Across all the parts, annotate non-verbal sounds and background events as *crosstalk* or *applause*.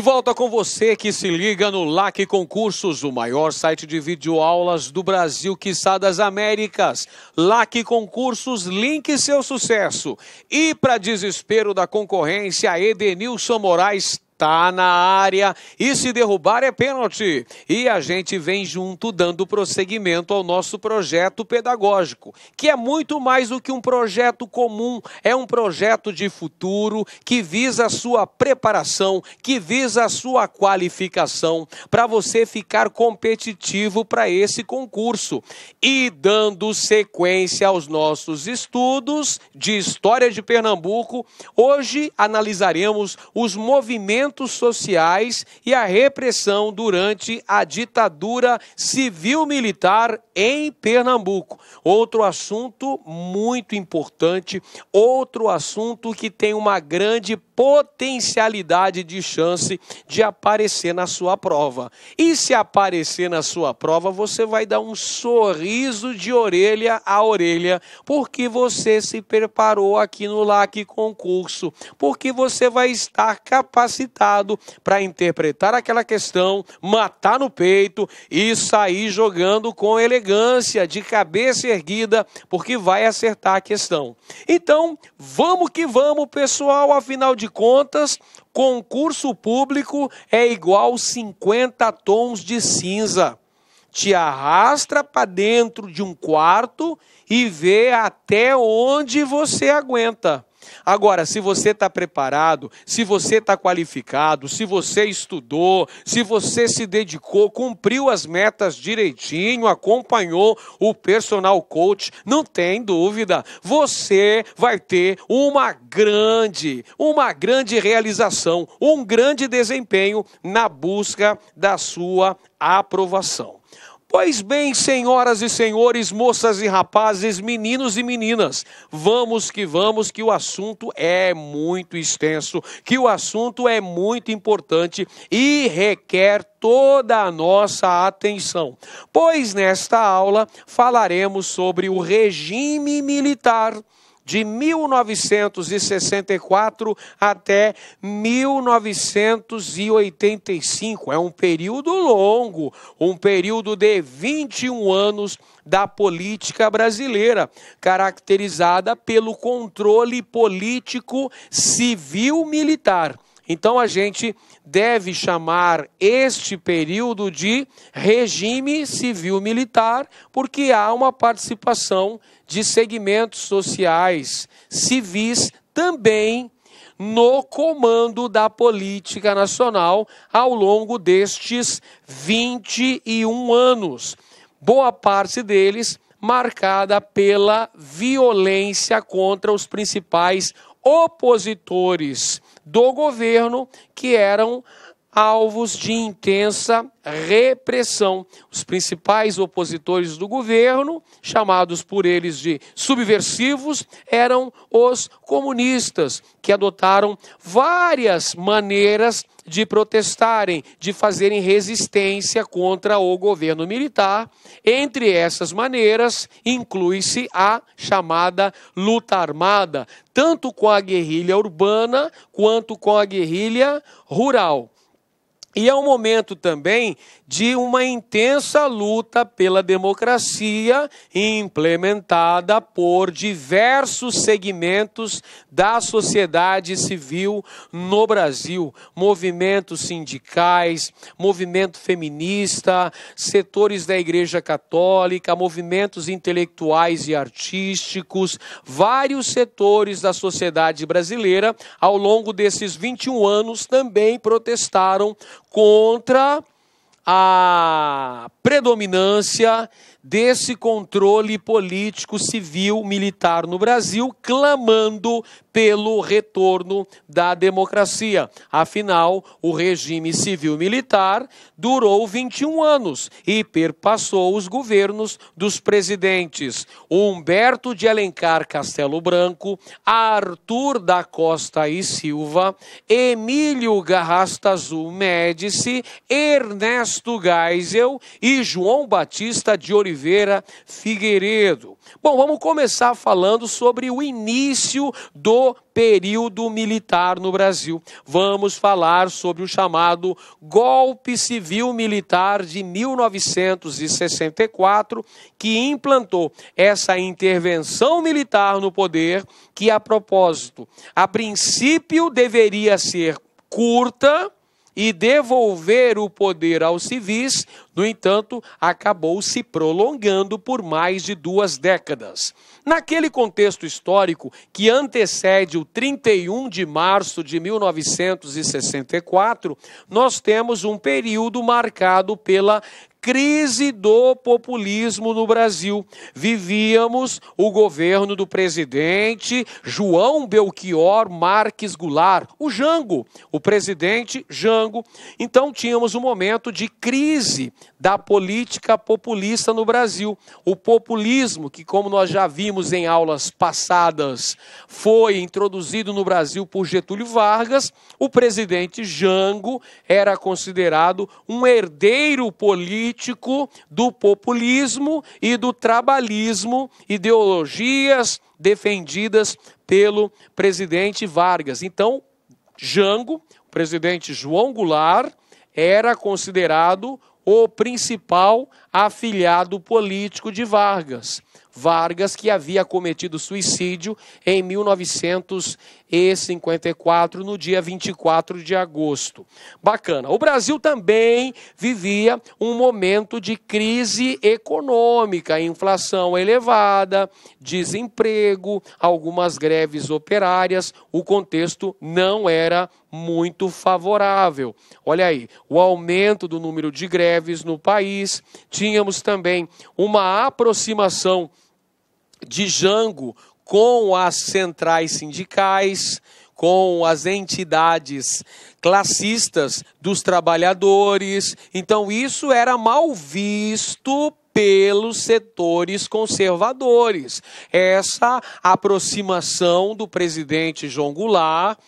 De volta com você que se liga no LAC Concursos, o maior site de videoaulas do Brasil, quiçá das Américas. LAC Concursos, link seu sucesso. E para desespero da concorrência, Edenilson Moraes tá na área e se derrubar é pênalti. E a gente vem junto dando prosseguimento ao nosso projeto pedagógico, que é muito mais do que um projeto comum, é um projeto de futuro que visa a sua preparação, que visa a sua qualificação para você ficar competitivo para esse concurso. E dando sequência aos nossos estudos de história de Pernambuco, hoje analisaremos os movimentos movimentos sociais e a repressão durante a ditadura civil-militar em Pernambuco. Outro assunto muito importante, outro assunto que tem uma grande potencialidade de chance de aparecer na sua prova. E se aparecer na sua prova, você vai dar um sorriso de orelha a orelha, porque você se preparou aqui no LAC concurso, porque você vai estar capacitado para interpretar aquela questão, matar no peito e sair jogando com elegância, de cabeça erguida, porque vai acertar a questão. Então, vamos que vamos, pessoal, afinal de contas, concurso público é igual 50 tons de cinza. Te arrastra para dentro de um quarto e vê até onde você aguenta. Agora, se você está preparado, se você está qualificado, se você estudou, se você se dedicou, cumpriu as metas direitinho, acompanhou o personal coach, não tem dúvida, você vai ter uma grande, uma grande realização, um grande desempenho na busca da sua aprovação. Pois bem, senhoras e senhores, moças e rapazes, meninos e meninas, vamos que vamos, que o assunto é muito extenso, que o assunto é muito importante e requer toda a nossa atenção, pois nesta aula falaremos sobre o regime militar de 1964 até 1985. É um período longo, um período de 21 anos da política brasileira, caracterizada pelo controle político civil-militar. Então a gente deve chamar este período de regime civil-militar, porque há uma participação de segmentos sociais civis também no comando da política nacional ao longo destes 21 anos. Boa parte deles marcada pela violência contra os principais opositores do governo que eram alvos de intensa repressão. Os principais opositores do governo, chamados por eles de subversivos, eram os comunistas, que adotaram várias maneiras de protestarem, de fazerem resistência contra o governo militar. Entre essas maneiras, inclui-se a chamada luta armada, tanto com a guerrilha urbana quanto com a guerrilha rural. E é um momento também de uma intensa luta pela democracia implementada por diversos segmentos da sociedade civil no Brasil, movimentos sindicais, movimento feminista, setores da Igreja Católica, movimentos intelectuais e artísticos, vários setores da sociedade brasileira ao longo desses 21 anos também protestaram contra a predominância desse controle político, civil, militar no Brasil, clamando pelo retorno da democracia. Afinal, o regime civil-militar durou 21 anos e perpassou os governos dos presidentes Humberto de Alencar Castelo Branco, Arthur da Costa e Silva, Emílio Garrasta Azul Médici, Ernesto Geisel e João Batista de Oliveira. Oliveira Figueiredo. Bom, vamos começar falando sobre o início do período militar no Brasil. Vamos falar sobre o chamado golpe civil militar de 1964, que implantou essa intervenção militar no poder, que a propósito, a princípio deveria ser curta, e devolver o poder aos civis, no entanto, acabou se prolongando por mais de duas décadas. Naquele contexto histórico que antecede o 31 de março de 1964, nós temos um período marcado pela crise do populismo no Brasil. Vivíamos o governo do presidente João Belchior Marques Goulart, o Jango, o presidente Jango. Então tínhamos um momento de crise da política populista no Brasil. O populismo, que como nós já vimos em aulas passadas, foi introduzido no Brasil por Getúlio Vargas, o presidente Jango era considerado um herdeiro político político do populismo e do trabalhismo, ideologias defendidas pelo presidente Vargas. Então, Jango, presidente João Goulart, era considerado o principal afiliado político de Vargas. Vargas, que havia cometido suicídio em 1900 e 54 no dia 24 de agosto. Bacana. O Brasil também vivia um momento de crise econômica, inflação elevada, desemprego, algumas greves operárias. O contexto não era muito favorável. Olha aí, o aumento do número de greves no país. Tínhamos também uma aproximação de Jango com as centrais sindicais, com as entidades classistas dos trabalhadores. Então, isso era mal visto pelos setores conservadores. Essa aproximação do presidente João Goulart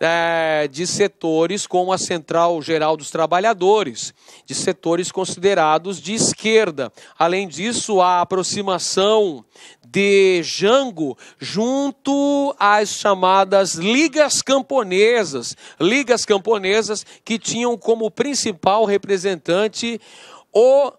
é, de setores como a Central Geral dos Trabalhadores, de setores considerados de esquerda. Além disso, a aproximação de Jango junto às chamadas ligas camponesas, ligas camponesas que tinham como principal representante o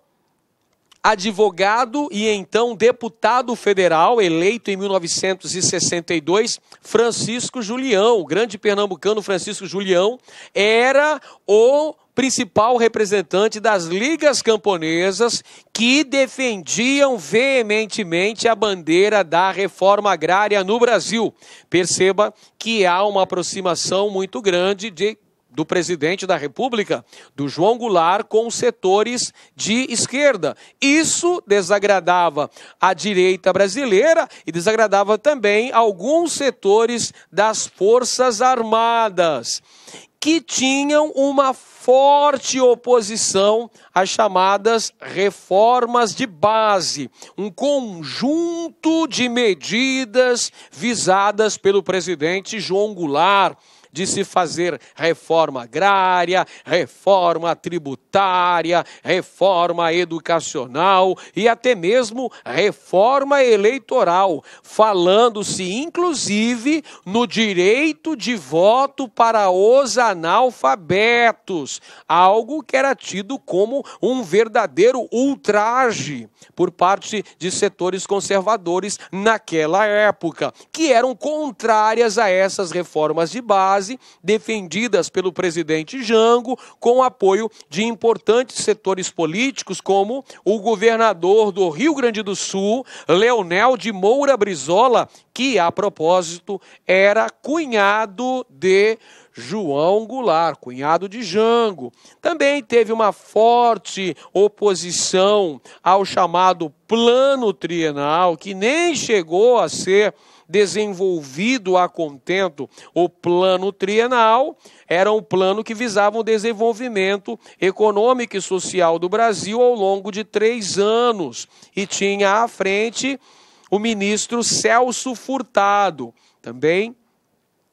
advogado e então deputado federal, eleito em 1962, Francisco Julião, o grande pernambucano Francisco Julião, era o principal representante das ligas camponesas que defendiam veementemente a bandeira da reforma agrária no Brasil. Perceba que há uma aproximação muito grande de do presidente da República, do João Goulart, com setores de esquerda. Isso desagradava a direita brasileira e desagradava também alguns setores das Forças Armadas, que tinham uma forte oposição às chamadas reformas de base, um conjunto de medidas visadas pelo presidente João Goulart de se fazer reforma agrária, reforma tributária, reforma educacional e até mesmo reforma eleitoral, falando-se inclusive no direito de voto para os analfabetos, algo que era tido como um verdadeiro ultraje por parte de setores conservadores naquela época, que eram contrárias a essas reformas de base base, defendidas pelo presidente Jango, com apoio de importantes setores políticos, como o governador do Rio Grande do Sul, Leonel de Moura Brizola, que, a propósito, era cunhado de João Goulart, cunhado de Jango. Também teve uma forte oposição ao chamado Plano Trienal, que nem chegou a ser desenvolvido a contento o plano trienal, era um plano que visava o desenvolvimento econômico e social do Brasil ao longo de três anos e tinha à frente o ministro Celso Furtado, também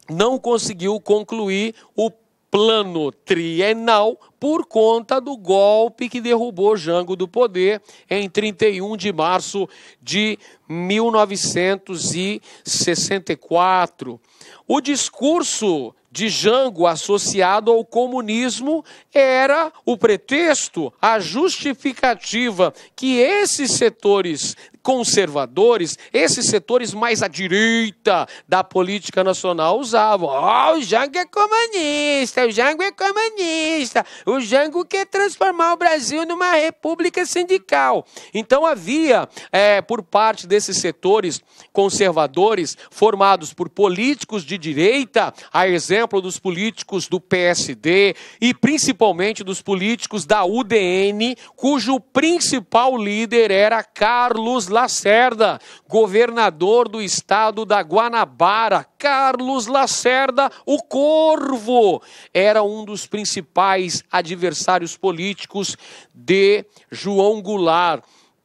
não conseguiu concluir o plano trienal por conta do golpe que derrubou Jango do poder em 31 de março de 1964. O discurso de Jango associado ao comunismo era o pretexto, a justificativa que esses setores conservadores, esses setores mais à direita da política nacional usavam. Oh, o Jango é comunista, o Jango é comunista, o Jango quer transformar o Brasil numa república sindical. Então havia, é, por parte desses setores conservadores, formados por políticos de direita, a exemplo dos políticos do PSD e principalmente dos políticos da UDN, cujo principal líder era Carlos Lacerda, governador do estado da Guanabara, Carlos Lacerda, o Corvo, era um dos principais adversários políticos de João Goulart.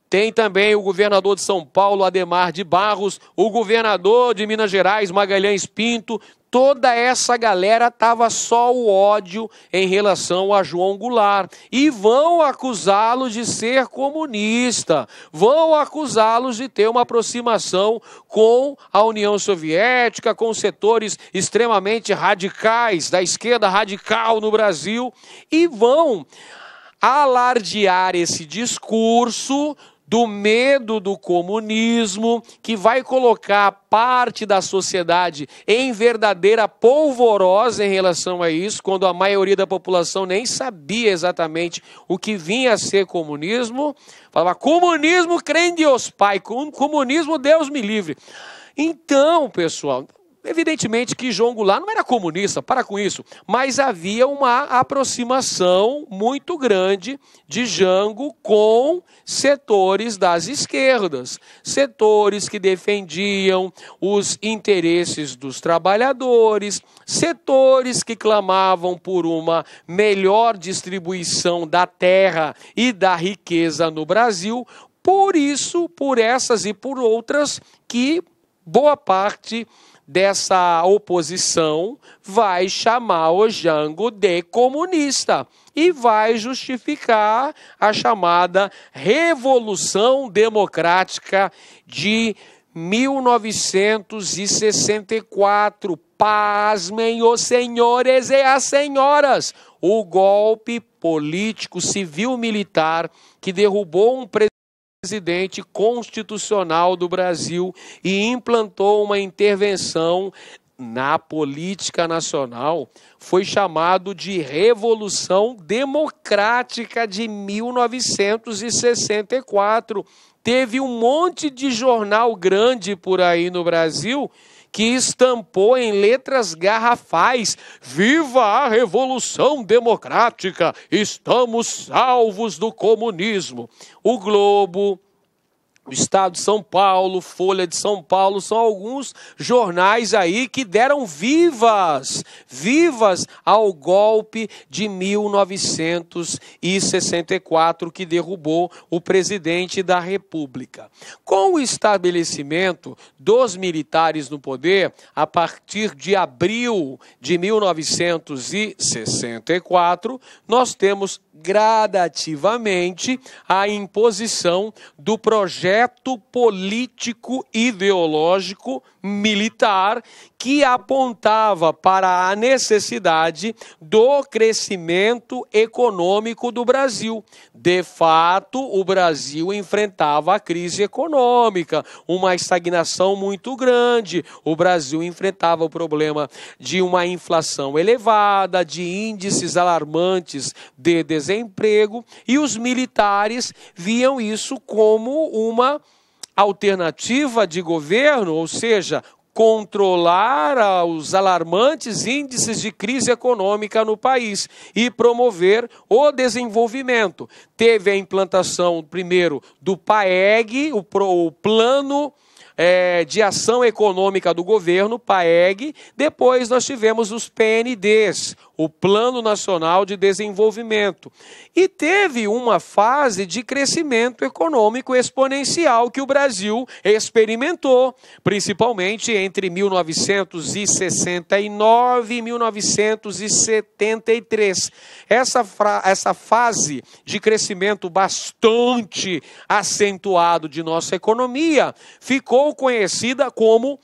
Tem também o governador de São Paulo, Ademar de Barros, o governador de Minas Gerais, Magalhães Pinto, toda essa galera tava só o ódio em relação a João Goulart e vão acusá-lo de ser comunista, vão acusá-los de ter uma aproximação com a União Soviética, com setores extremamente radicais da esquerda radical no Brasil e vão alardear esse discurso do medo do comunismo, que vai colocar parte da sociedade em verdadeira polvorosa em relação a isso, quando a maioria da população nem sabia exatamente o que vinha a ser comunismo. Falava, comunismo crê em Deus Pai, comunismo Deus me livre. Então, pessoal, Evidentemente que João Goulart não era comunista, para com isso, mas havia uma aproximação muito grande de Jango com setores das esquerdas, setores que defendiam os interesses dos trabalhadores, setores que clamavam por uma melhor distribuição da terra e da riqueza no Brasil. Por isso, por essas e por outras, que boa parte dessa oposição vai chamar o Jango de comunista e vai justificar a chamada Revolução Democrática de 1964. Pasmem os senhores e as senhoras, o golpe político civil-militar que derrubou um presidente presidente constitucional do Brasil e implantou uma intervenção na política nacional foi chamado de Revolução Democrática de 1964. Teve um monte de jornal grande por aí no Brasil que estampou em letras garrafais: Viva a Revolução Democrática! Estamos salvos do comunismo. O Globo, o Estado de São Paulo, Folha de São Paulo, são alguns jornais aí que deram vivas, vivas ao golpe de 1964 que derrubou o presidente da República. Com o estabelecimento dos militares no poder, a partir de abril de 1964, nós temos gradativamente a imposição do projeto político ideológico militar que apontava para a necessidade do crescimento econômico do Brasil. De fato, o Brasil enfrentava a crise econômica, uma estagnação muito grande. O Brasil enfrentava o problema de uma inflação elevada, de índices alarmantes de desemprego, e os militares viam isso como uma alternativa de governo, ou seja, controlar os alarmantes índices de crise econômica no país e promover o desenvolvimento. Teve a implantação, primeiro, do PAEG, o, Pro, o Plano é, de Ação Econômica do Governo, PAEG. Depois nós tivemos os PNDs, o Plano Nacional de Desenvolvimento. E teve uma fase de crescimento econômico exponencial que o Brasil experimentou, principalmente entre 1969 e 1973. Essa, essa fase de crescimento bastante acentuado de nossa economia ficou conhecida como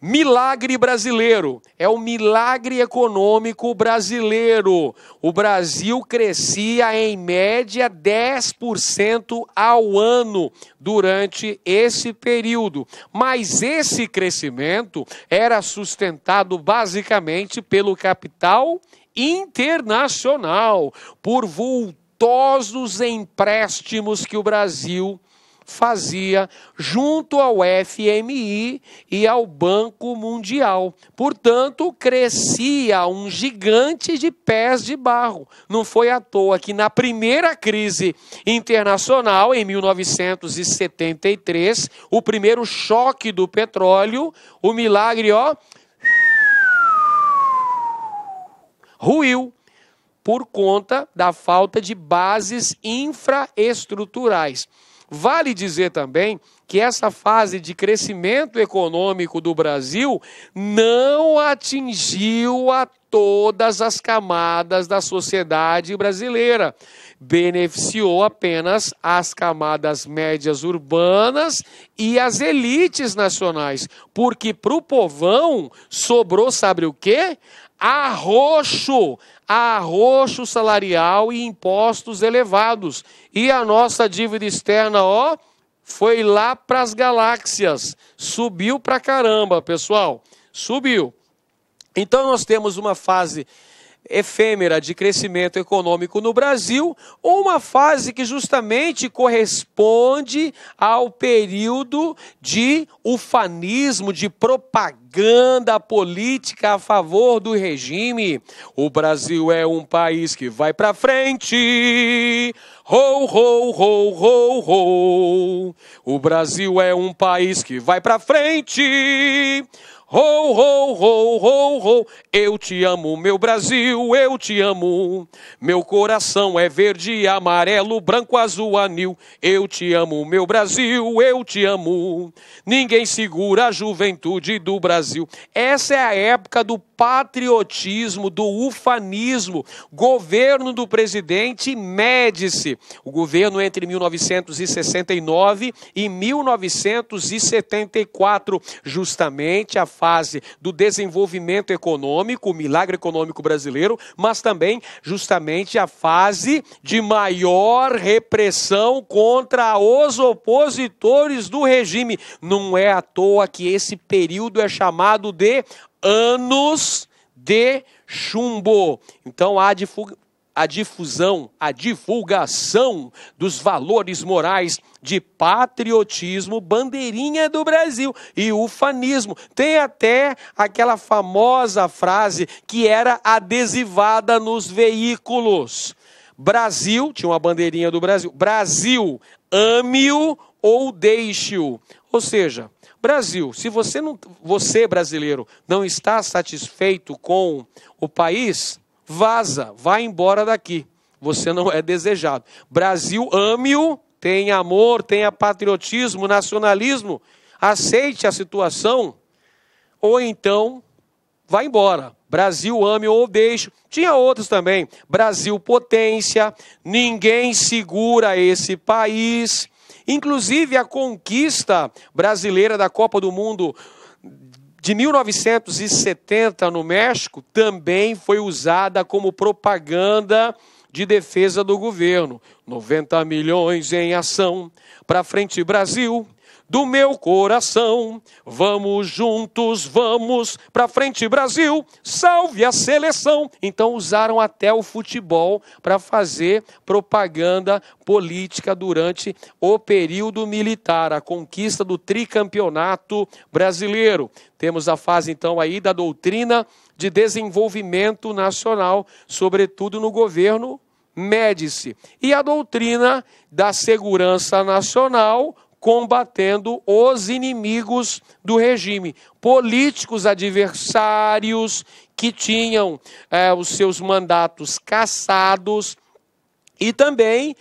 Milagre brasileiro é o milagre econômico brasileiro. O Brasil crescia em média 10% ao ano durante esse período, mas esse crescimento era sustentado basicamente pelo capital internacional, por vultosos empréstimos que o Brasil fazia junto ao FMI e ao Banco Mundial. Portanto, crescia um gigante de pés de barro. Não foi à toa que na primeira crise internacional, em 1973, o primeiro choque do petróleo, o milagre, ó, ruiu por conta da falta de bases infraestruturais. Vale dizer também que essa fase de crescimento econômico do Brasil não atingiu a todas as camadas da sociedade brasileira. Beneficiou apenas as camadas médias urbanas e as elites nacionais, porque para o povão sobrou, sabe o quê? Arroxo, arroxo salarial e impostos elevados. E a nossa dívida externa, ó, foi lá para as galáxias. Subiu para caramba, pessoal. Subiu. Então nós temos uma fase efêmera de crescimento econômico no Brasil, uma fase que justamente corresponde ao período de ufanismo, de propaganda política a favor do regime. O Brasil é um país que vai para frente. Rou, rou, rou, rou, rou. O Brasil é um país que vai para frente. Rou, rou, rou, rou, rou. Eu te amo, meu Brasil, eu te amo. Meu coração é verde, amarelo, branco, azul, anil. Eu te amo, meu Brasil, eu te amo. Ninguém segura a juventude do Brasil. Essa é a época do patriotismo, do ufanismo. Governo do presidente Médici. O governo entre 1969 e 1974, justamente a fase do desenvolvimento econômico, o milagre econômico brasileiro, mas também justamente a fase de maior repressão contra os opositores do regime. Não é à toa que esse período é chamado de anos de chumbo. Então há fugir a difusão, a divulgação dos valores morais de patriotismo, bandeirinha do Brasil e ufanismo. Tem até aquela famosa frase que era adesivada nos veículos. Brasil, tinha uma bandeirinha do Brasil. Brasil, ame-o ou deixe-o. Ou seja, Brasil, se você não, você brasileiro não está satisfeito com o país, vaza, vai embora daqui. Você não é desejado. Brasil, ame-o, tenha amor, tenha patriotismo, nacionalismo, aceite a situação, ou então vai embora. Brasil ame ou deixe. Tinha outros também. Brasil potência, ninguém segura esse país. Inclusive a conquista brasileira da Copa do Mundo de 1970 no México também foi usada como propaganda de defesa do governo. 90 milhões em ação para frente Brasil do meu coração. Vamos juntos, vamos para frente, Brasil, salve a seleção. Então usaram até o futebol para fazer propaganda política durante o período militar, a conquista do tricampeonato brasileiro. Temos a fase então aí da doutrina de desenvolvimento nacional, sobretudo no governo Médici, e a doutrina da segurança nacional combatendo os inimigos do regime, políticos adversários que tinham é, os seus mandatos cassados e também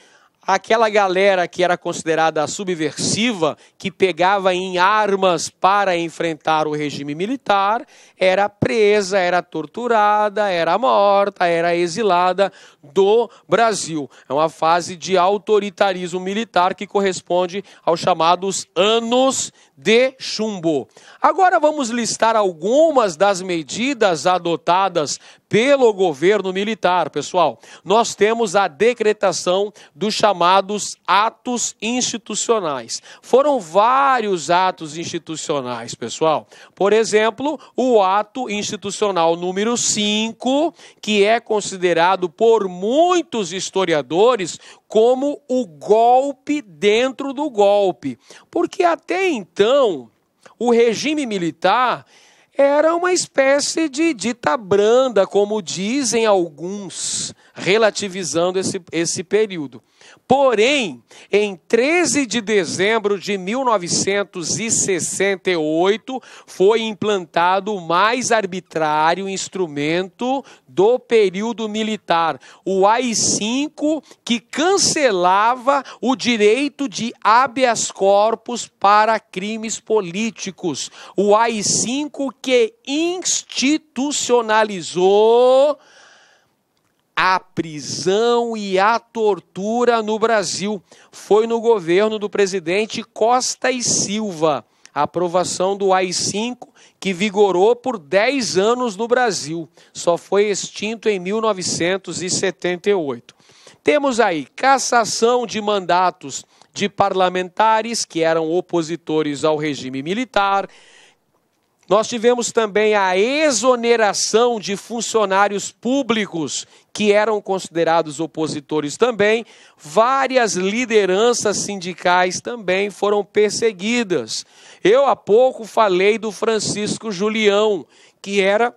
aquela galera que era considerada subversiva, que pegava em armas para enfrentar o regime militar, era presa, era torturada, era morta, era exilada do Brasil. É uma fase de autoritarismo militar que corresponde aos chamados anos de chumbo. Agora vamos listar algumas das medidas adotadas pelo governo militar, pessoal. Nós temos a decretação dos chamados atos institucionais. Foram vários atos institucionais, pessoal. Por exemplo, o ato institucional número 5, que é considerado por muitos historiadores como o golpe dentro do golpe. Porque até então, o regime militar era uma espécie de dita branda, como dizem alguns, relativizando esse, esse período. Porém, em 13 de dezembro de 1968, foi implantado o mais arbitrário instrumento do período militar, o AI-5, que cancelava o direito de habeas corpus para crimes políticos. O AI-5 que institucionalizou a prisão e a tortura no Brasil. Foi no governo do presidente Costa e Silva a aprovação do AI-5, que vigorou por 10 anos no Brasil. Só foi extinto em 1978. Temos aí cassação de mandatos de parlamentares que eram opositores ao regime militar, nós tivemos também a exoneração de funcionários públicos que eram considerados opositores também. Várias lideranças sindicais também foram perseguidas. Eu há pouco falei do Francisco Julião, que era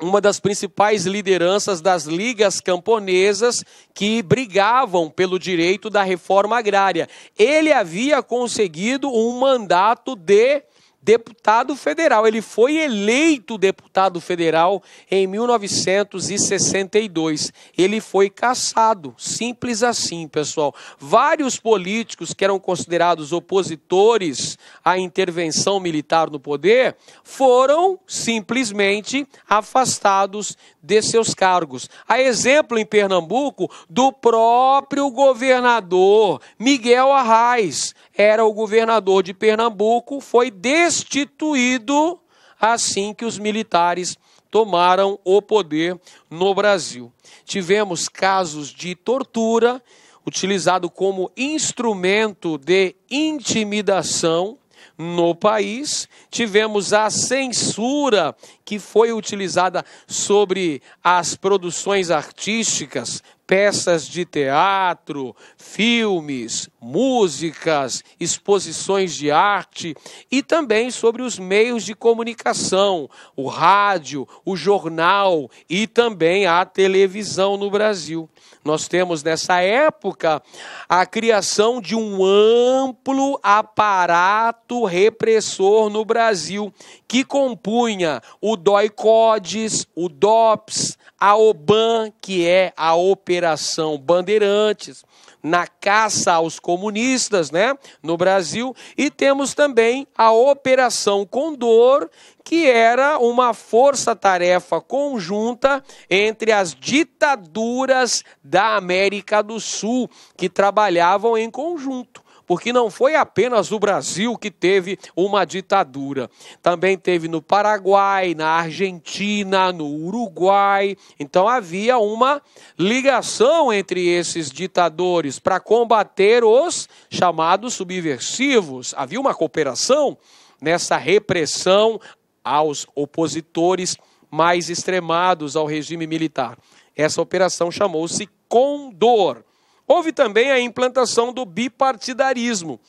uma das principais lideranças das ligas camponesas que brigavam pelo direito da reforma agrária. Ele havia conseguido um mandato de deputado federal. Ele foi eleito deputado federal em 1962. Ele foi cassado, simples assim, pessoal. Vários políticos que eram considerados opositores à intervenção militar no poder foram simplesmente afastados de seus cargos. A exemplo em Pernambuco do próprio governador Miguel Arraes, era o governador de Pernambuco, foi destituído assim que os militares tomaram o poder no Brasil. Tivemos casos de tortura utilizado como instrumento de intimidação no país, tivemos a censura que foi utilizada sobre as produções artísticas peças de teatro, filmes, músicas, exposições de arte e também sobre os meios de comunicação, o rádio, o jornal e também a televisão no Brasil. Nós temos nessa época a criação de um amplo aparato repressor no Brasil, que compunha o DOI-CODES, o DOPS, a OBAN, que é a Operação Operação Bandeirantes, na caça aos comunistas, né, no Brasil, e temos também a Operação Condor, que era uma força-tarefa conjunta entre as ditaduras da América do Sul, que trabalhavam em conjunto porque não foi apenas o Brasil que teve uma ditadura. Também teve no Paraguai, na Argentina, no Uruguai. Então havia uma ligação entre esses ditadores para combater os chamados subversivos. Havia uma cooperação nessa repressão aos opositores mais extremados ao regime militar. Essa operação chamou-se Condor. Houve também a implantação do bipartidarismo.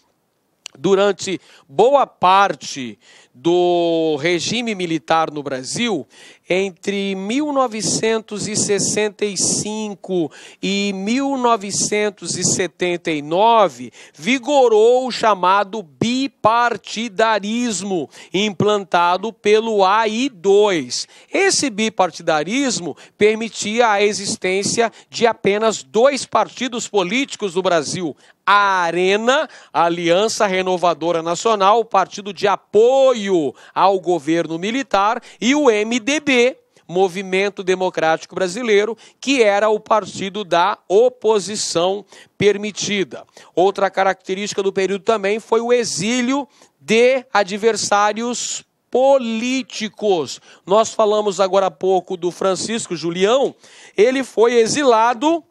Durante boa parte do regime militar no Brasil, entre 1965 e 1979, vigorou o chamado bipartidarismo implantado pelo AI2. Esse bipartidarismo permitia a existência de apenas dois partidos políticos no Brasil, a Arena, Aliança Renovadora Nacional, partido de apoio ao governo militar, e o MDB Movimento Democrático Brasileiro, que era o partido da oposição permitida. Outra característica do período também foi o exílio de adversários políticos. Nós falamos agora há pouco do Francisco Julião, ele foi exilado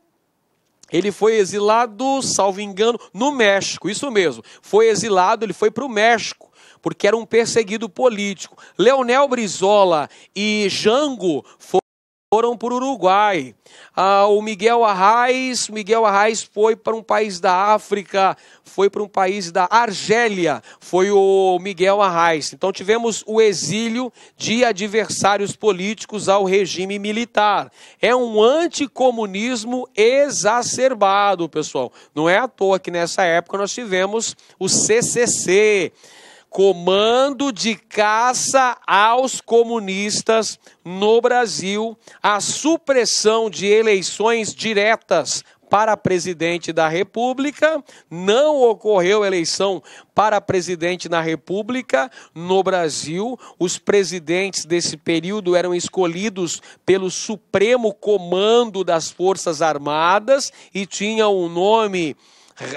ele foi exilado, salvo engano, no México, isso mesmo. Foi exilado, ele foi para o México porque era um perseguido político. Leonel Brizola e Jango foram para o Uruguai. Ah, o Miguel Arraes, Miguel Arraes foi para um país da África, foi para um país da Argélia, foi o Miguel Arraes. Então tivemos o exílio de adversários políticos ao regime militar. É um anticomunismo exacerbado, pessoal. Não é à toa que nessa época nós tivemos o CCC, comando de caça aos comunistas no Brasil, a supressão de eleições diretas para presidente da República, não ocorreu eleição para presidente da República no Brasil. Os presidentes desse período eram escolhidos pelo Supremo Comando das Forças Armadas e tinham o um nome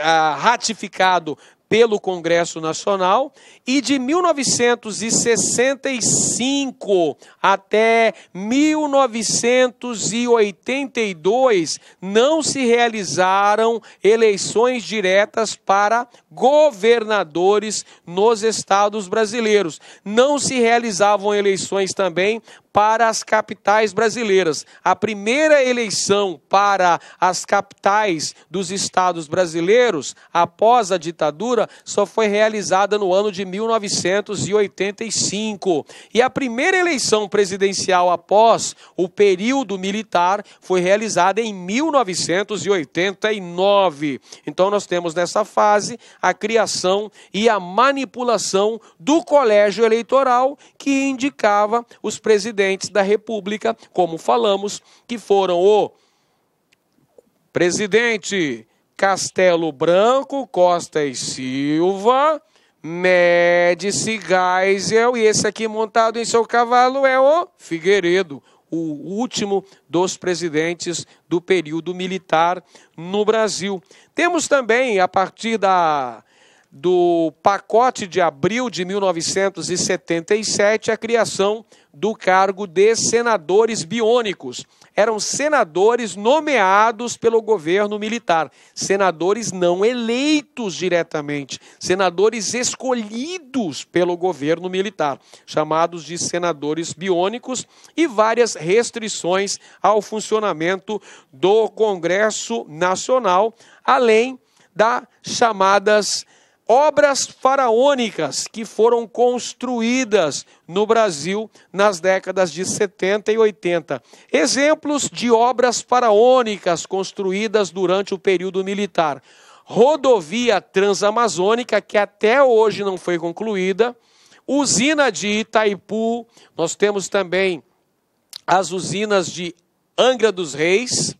ah, ratificado pelo Congresso Nacional e de 1965 até 1982 não se realizaram eleições diretas para governadores nos estados brasileiros. Não se realizavam eleições também para as capitais brasileiras. A primeira eleição para as capitais dos estados brasileiros, após a ditadura, só foi realizada no ano de 1985. E a primeira eleição presidencial após o período militar foi realizada em 1989. Então, nós temos nessa fase a criação e a manipulação do colégio eleitoral que indicava os presidentes da República, como falamos, que foram o presidente Castelo Branco, Costa e Silva, Médici, Geisel, e esse aqui montado em seu cavalo é o Figueiredo o último dos presidentes do período militar no Brasil. Temos também, a partir da do pacote de abril de 1977 a criação do cargo de senadores biônicos. Eram senadores nomeados pelo governo militar, senadores não eleitos diretamente, senadores escolhidos pelo governo militar, chamados de senadores biônicos, e várias restrições ao funcionamento do Congresso Nacional, além das chamadas obras faraônicas que foram construídas no Brasil nas décadas de 70 e 80. Exemplos de obras faraônicas construídas durante o período militar. Rodovia Transamazônica, que até hoje não foi concluída, usina de Itaipu, nós temos também as usinas de Angra dos Reis,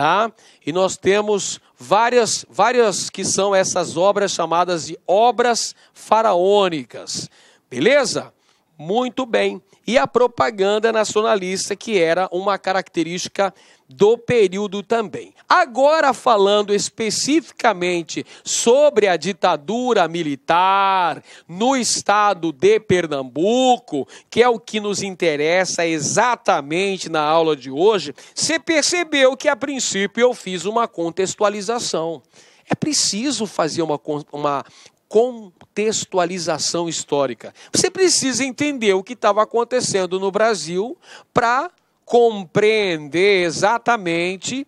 tá? E nós temos várias, várias que são essas obras chamadas de obras faraônicas. Beleza? Muito bem e a propaganda nacionalista, que era uma característica do período também. Agora, falando especificamente sobre a ditadura militar no estado de Pernambuco, que é o que nos interessa exatamente na aula de hoje, você percebeu que a princípio eu fiz uma contextualização. É preciso fazer uma, uma contextualização histórica. Você precisa entender o que estava acontecendo no Brasil para compreender exatamente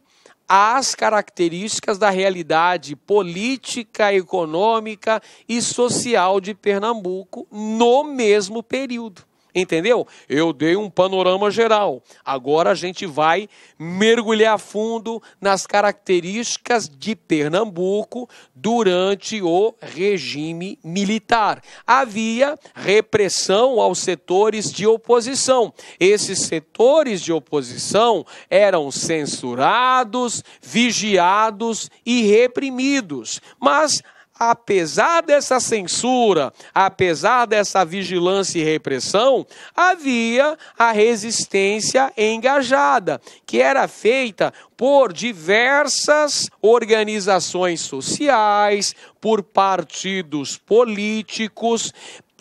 as características da realidade política, econômica e social de Pernambuco no mesmo período. Entendeu? Eu dei um panorama geral. Agora a gente vai mergulhar fundo nas características de Pernambuco durante o regime militar. Havia repressão aos setores de oposição. Esses setores de oposição eram censurados, vigiados e reprimidos. Mas apesar dessa censura, apesar dessa vigilância e repressão, havia a resistência engajada, que era feita por diversas organizações sociais, por partidos políticos,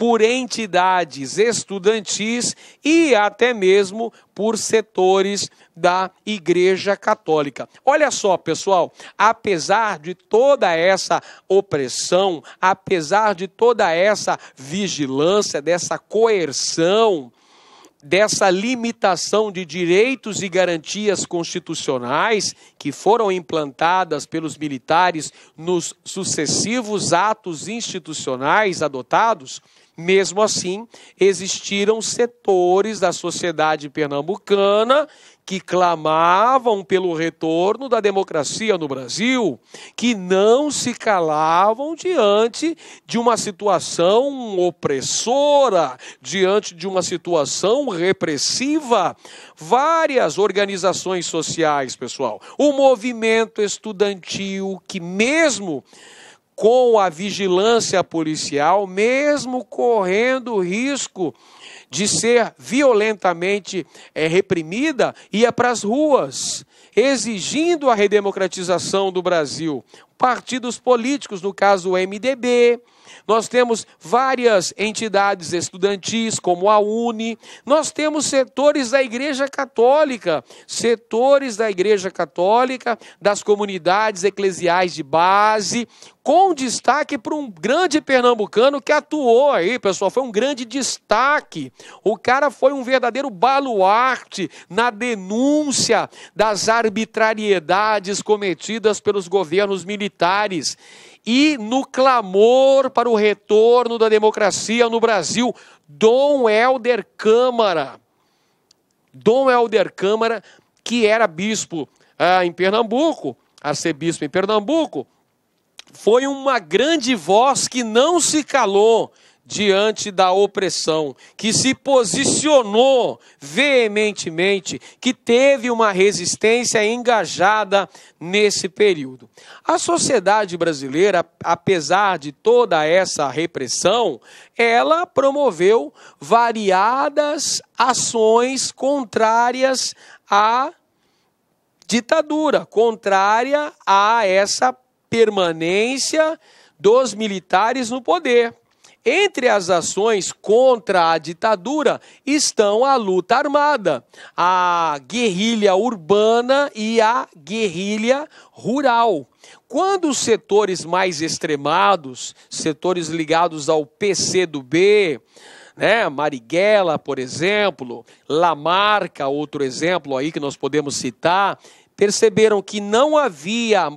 por entidades estudantis e até mesmo por setores da Igreja Católica. Olha só, pessoal, apesar de toda essa opressão, apesar de toda essa vigilância, dessa coerção, dessa limitação de direitos e garantias constitucionais que foram implantadas pelos militares nos sucessivos atos institucionais adotados, mesmo assim, existiram setores da sociedade pernambucana que clamavam pelo retorno da democracia no Brasil, que não se calavam diante de uma situação opressora, diante de uma situação repressiva. Várias organizações sociais, pessoal, o movimento estudantil, que mesmo com a vigilância policial, mesmo correndo o risco de ser violentamente é, reprimida, ia para as ruas, exigindo a redemocratização do Brasil. Partidos políticos, no caso o MDB, nós temos várias entidades estudantis, como a UNE, nós temos setores da Igreja Católica, setores da Igreja Católica, das comunidades eclesiais de base, com destaque para um grande pernambucano que atuou aí, pessoal. Foi um grande destaque. O cara foi um verdadeiro baluarte na denúncia das arbitrariedades cometidas pelos governos militares e no clamor para o retorno da democracia no Brasil. Dom Helder Câmara. Dom Helder Câmara, que era bispo ah, em Pernambuco, arcebispo em Pernambuco foi uma grande voz que não se calou diante da opressão, que se posicionou veementemente, que teve uma resistência engajada nesse período. A sociedade brasileira, apesar de toda essa repressão, ela promoveu variadas ações contrárias à ditadura, contrária a essa permanência dos militares no poder. Entre as ações contra a ditadura estão a luta armada, a guerrilha urbana e a guerrilha rural. Quando os setores mais extremados, setores ligados ao PCdoB, né? Marighella, por exemplo, Lamarca, outro exemplo aí que nós podemos citar, perceberam que não havia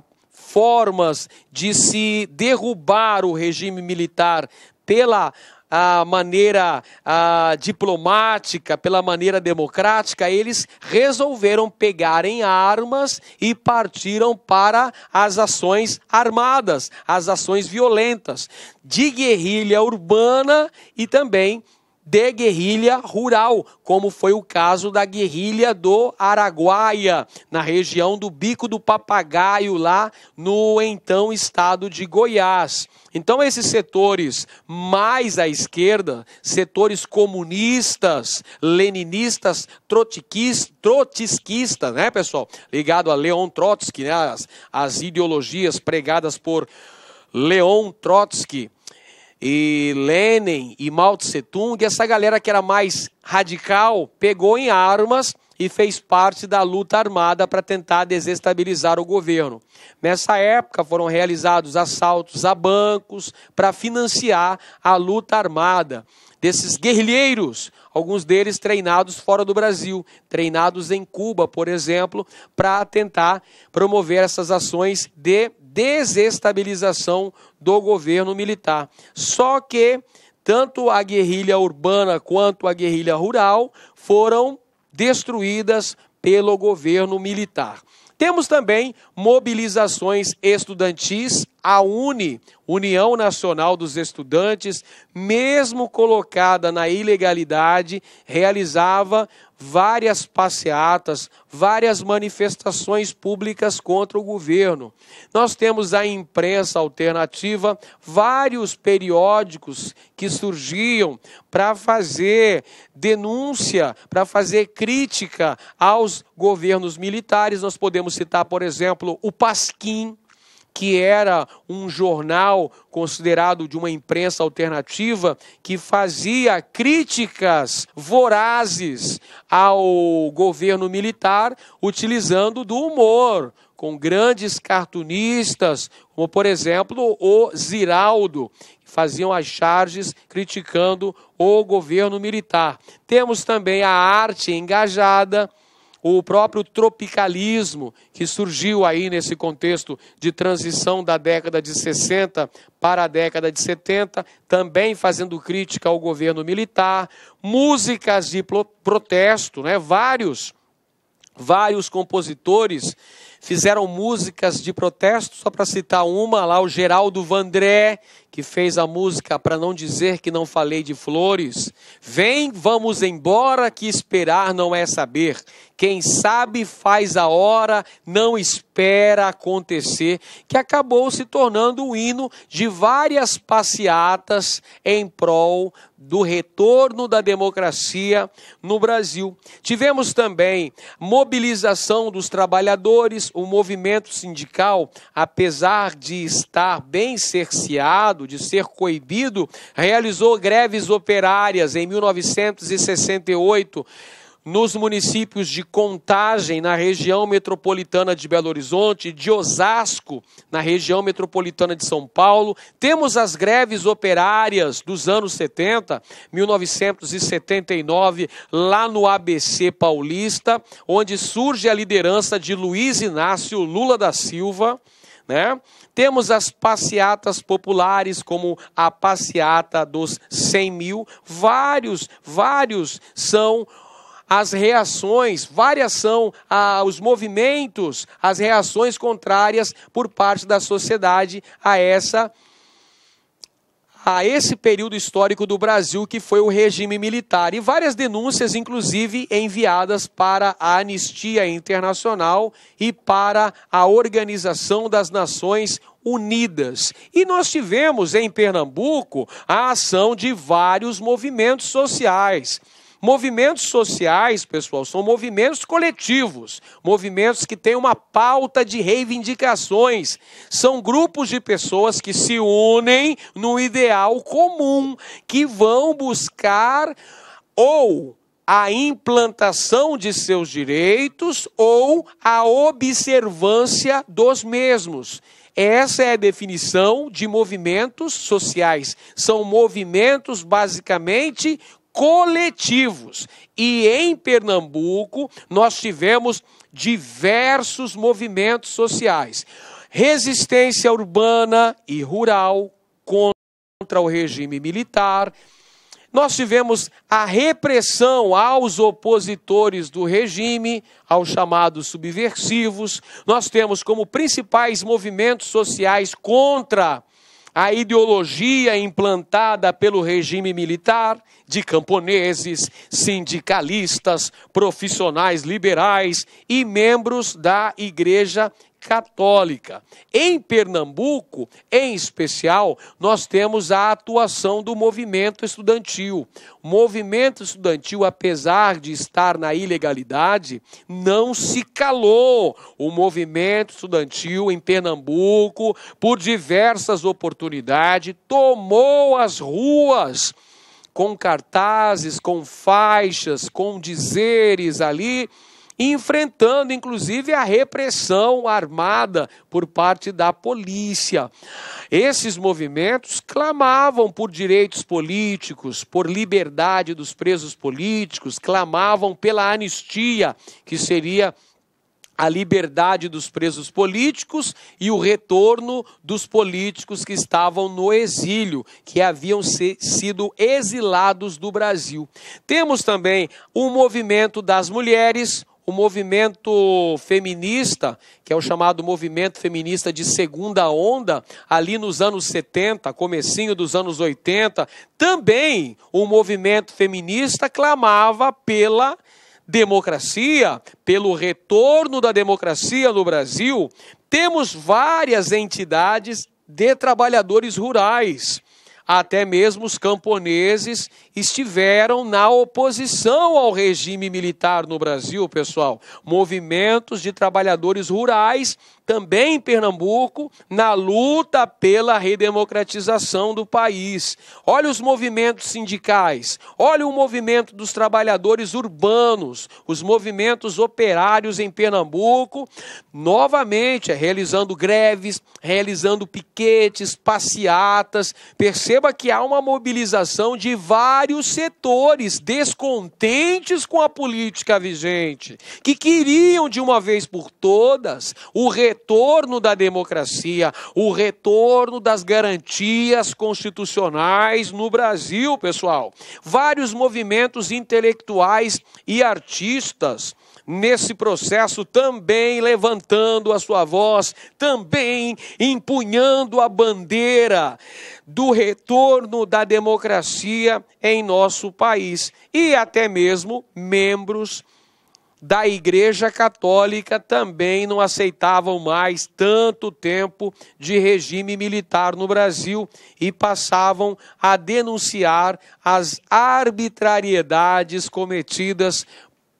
formas de se derrubar o regime militar pela a ah, maneira a, ah, diplomática, pela maneira democrática, eles resolveram pegarem armas e partiram para as ações armadas, as ações violentas, de guerrilha urbana e também de guerrilha rural, como foi o caso da guerrilha do Araguaia, na região do Bico do Papagaio, lá no então estado de Goiás. Então, esses setores mais à esquerda, setores comunistas, leninistas, trotskistas, né, pessoal? Ligado a Leon Trotsky, né, as, as ideologias pregadas por Leon Trotsky e Lenin e Mao Tse Tung, essa galera que era mais radical, pegou em armas e fez parte da luta armada para tentar desestabilizar o governo. Nessa época foram realizados assaltos a bancos para financiar a luta armada desses guerrilheiros, alguns deles treinados fora do Brasil, treinados em Cuba, por exemplo, para tentar promover essas ações de desestabilização do governo militar. Só que tanto a guerrilha urbana quanto a guerrilha rural foram destruídas pelo governo militar. Temos também mobilizações estudantis, a UNE, União Nacional dos Estudantes, mesmo colocada na ilegalidade, realizava várias passeatas, várias manifestações públicas contra o governo. Nós temos a imprensa alternativa, vários periódicos que surgiam para fazer denúncia, para fazer crítica aos governos militares. Nós podemos citar, por exemplo, o Pasquim que era um jornal considerado de uma imprensa alternativa que fazia críticas vorazes ao governo militar, utilizando do humor, com grandes cartunistas, como por exemplo o Ziraldo, que faziam as charges criticando o governo militar. Temos também a arte engajada o próprio tropicalismo que surgiu aí nesse contexto de transição da década de 60 para a década de 70, também fazendo crítica ao governo militar, músicas de protesto, né? Vários vários compositores fizeram músicas de protesto, só para citar uma lá, o Geraldo Vandré, que fez a música Para Não Dizer Que Não Falei de Flores. Vem, vamos embora, que esperar não é saber. Quem sabe faz a hora, não espera acontecer, que acabou se tornando o hino de várias passeatas em prol do retorno da democracia no Brasil. Tivemos também mobilização dos trabalhadores, o movimento sindical, apesar de estar bem cerceado, de ser coibido, realizou greves operárias em 1968 nos municípios de Contagem, na região metropolitana de Belo Horizonte, de Osasco, na região metropolitana de São Paulo. Temos as greves operárias dos anos 70, 1979, lá no ABC Paulista, onde surge a liderança de Luiz Inácio Lula da Silva. Né? Temos as passeatas populares, como a passeata dos 100 mil. Vários, vários são as reações, várias são ah, os movimentos, as reações contrárias por parte da sociedade a essa a esse período histórico do Brasil que foi o regime militar e várias denúncias inclusive enviadas para a Anistia Internacional e para a Organização das Nações Unidas. E nós tivemos em Pernambuco a ação de vários movimentos sociais Movimentos sociais, pessoal, são movimentos coletivos, movimentos que têm uma pauta de reivindicações. São grupos de pessoas que se unem no ideal comum, que vão buscar ou a implantação de seus direitos ou a observância dos mesmos. Essa é a definição de movimentos sociais. São movimentos basicamente coletivos. E em Pernambuco, nós tivemos diversos movimentos sociais. Resistência urbana e rural contra o regime militar. Nós tivemos a repressão aos opositores do regime, aos chamados subversivos. Nós temos como principais movimentos sociais contra a ideologia implantada pelo regime militar de camponeses, sindicalistas, profissionais liberais e membros da Igreja católica. Em Pernambuco, em especial, nós temos a atuação do movimento estudantil. O movimento estudantil, apesar de estar na ilegalidade, não se calou. O movimento estudantil em Pernambuco, por diversas oportunidades, tomou as ruas com cartazes, com faixas, com dizeres ali enfrentando inclusive a repressão armada por parte da polícia. Esses movimentos clamavam por direitos políticos, por liberdade dos presos políticos, clamavam pela anistia, que seria a liberdade dos presos políticos e o retorno dos políticos que estavam no exílio, que haviam se, sido exilados do Brasil. Temos também o movimento das mulheres, o movimento feminista, que é o chamado movimento feminista de segunda onda, ali nos anos 70, comecinho dos anos 80, também o movimento feminista clamava pela democracia, pelo retorno da democracia no Brasil. Temos várias entidades de trabalhadores rurais até mesmo os camponeses estiveram na oposição ao regime militar no Brasil, pessoal. Movimentos de trabalhadores rurais também em Pernambuco, na luta pela redemocratização do país. Olha os movimentos sindicais, olha o movimento dos trabalhadores urbanos, os movimentos operários em Pernambuco, novamente é realizando greves, realizando piquetes, passeatas. Perceba que há uma mobilização de vários setores descontentes com a política vigente, que queriam de uma vez por todas o retorno retorno da democracia, o retorno das garantias constitucionais no Brasil, pessoal. Vários movimentos intelectuais e artistas nesse processo também levantando a sua voz, também empunhando a bandeira do retorno da democracia em nosso país e até mesmo membros da Igreja Católica também não aceitavam mais tanto tempo de regime militar no Brasil e passavam a denunciar as arbitrariedades cometidas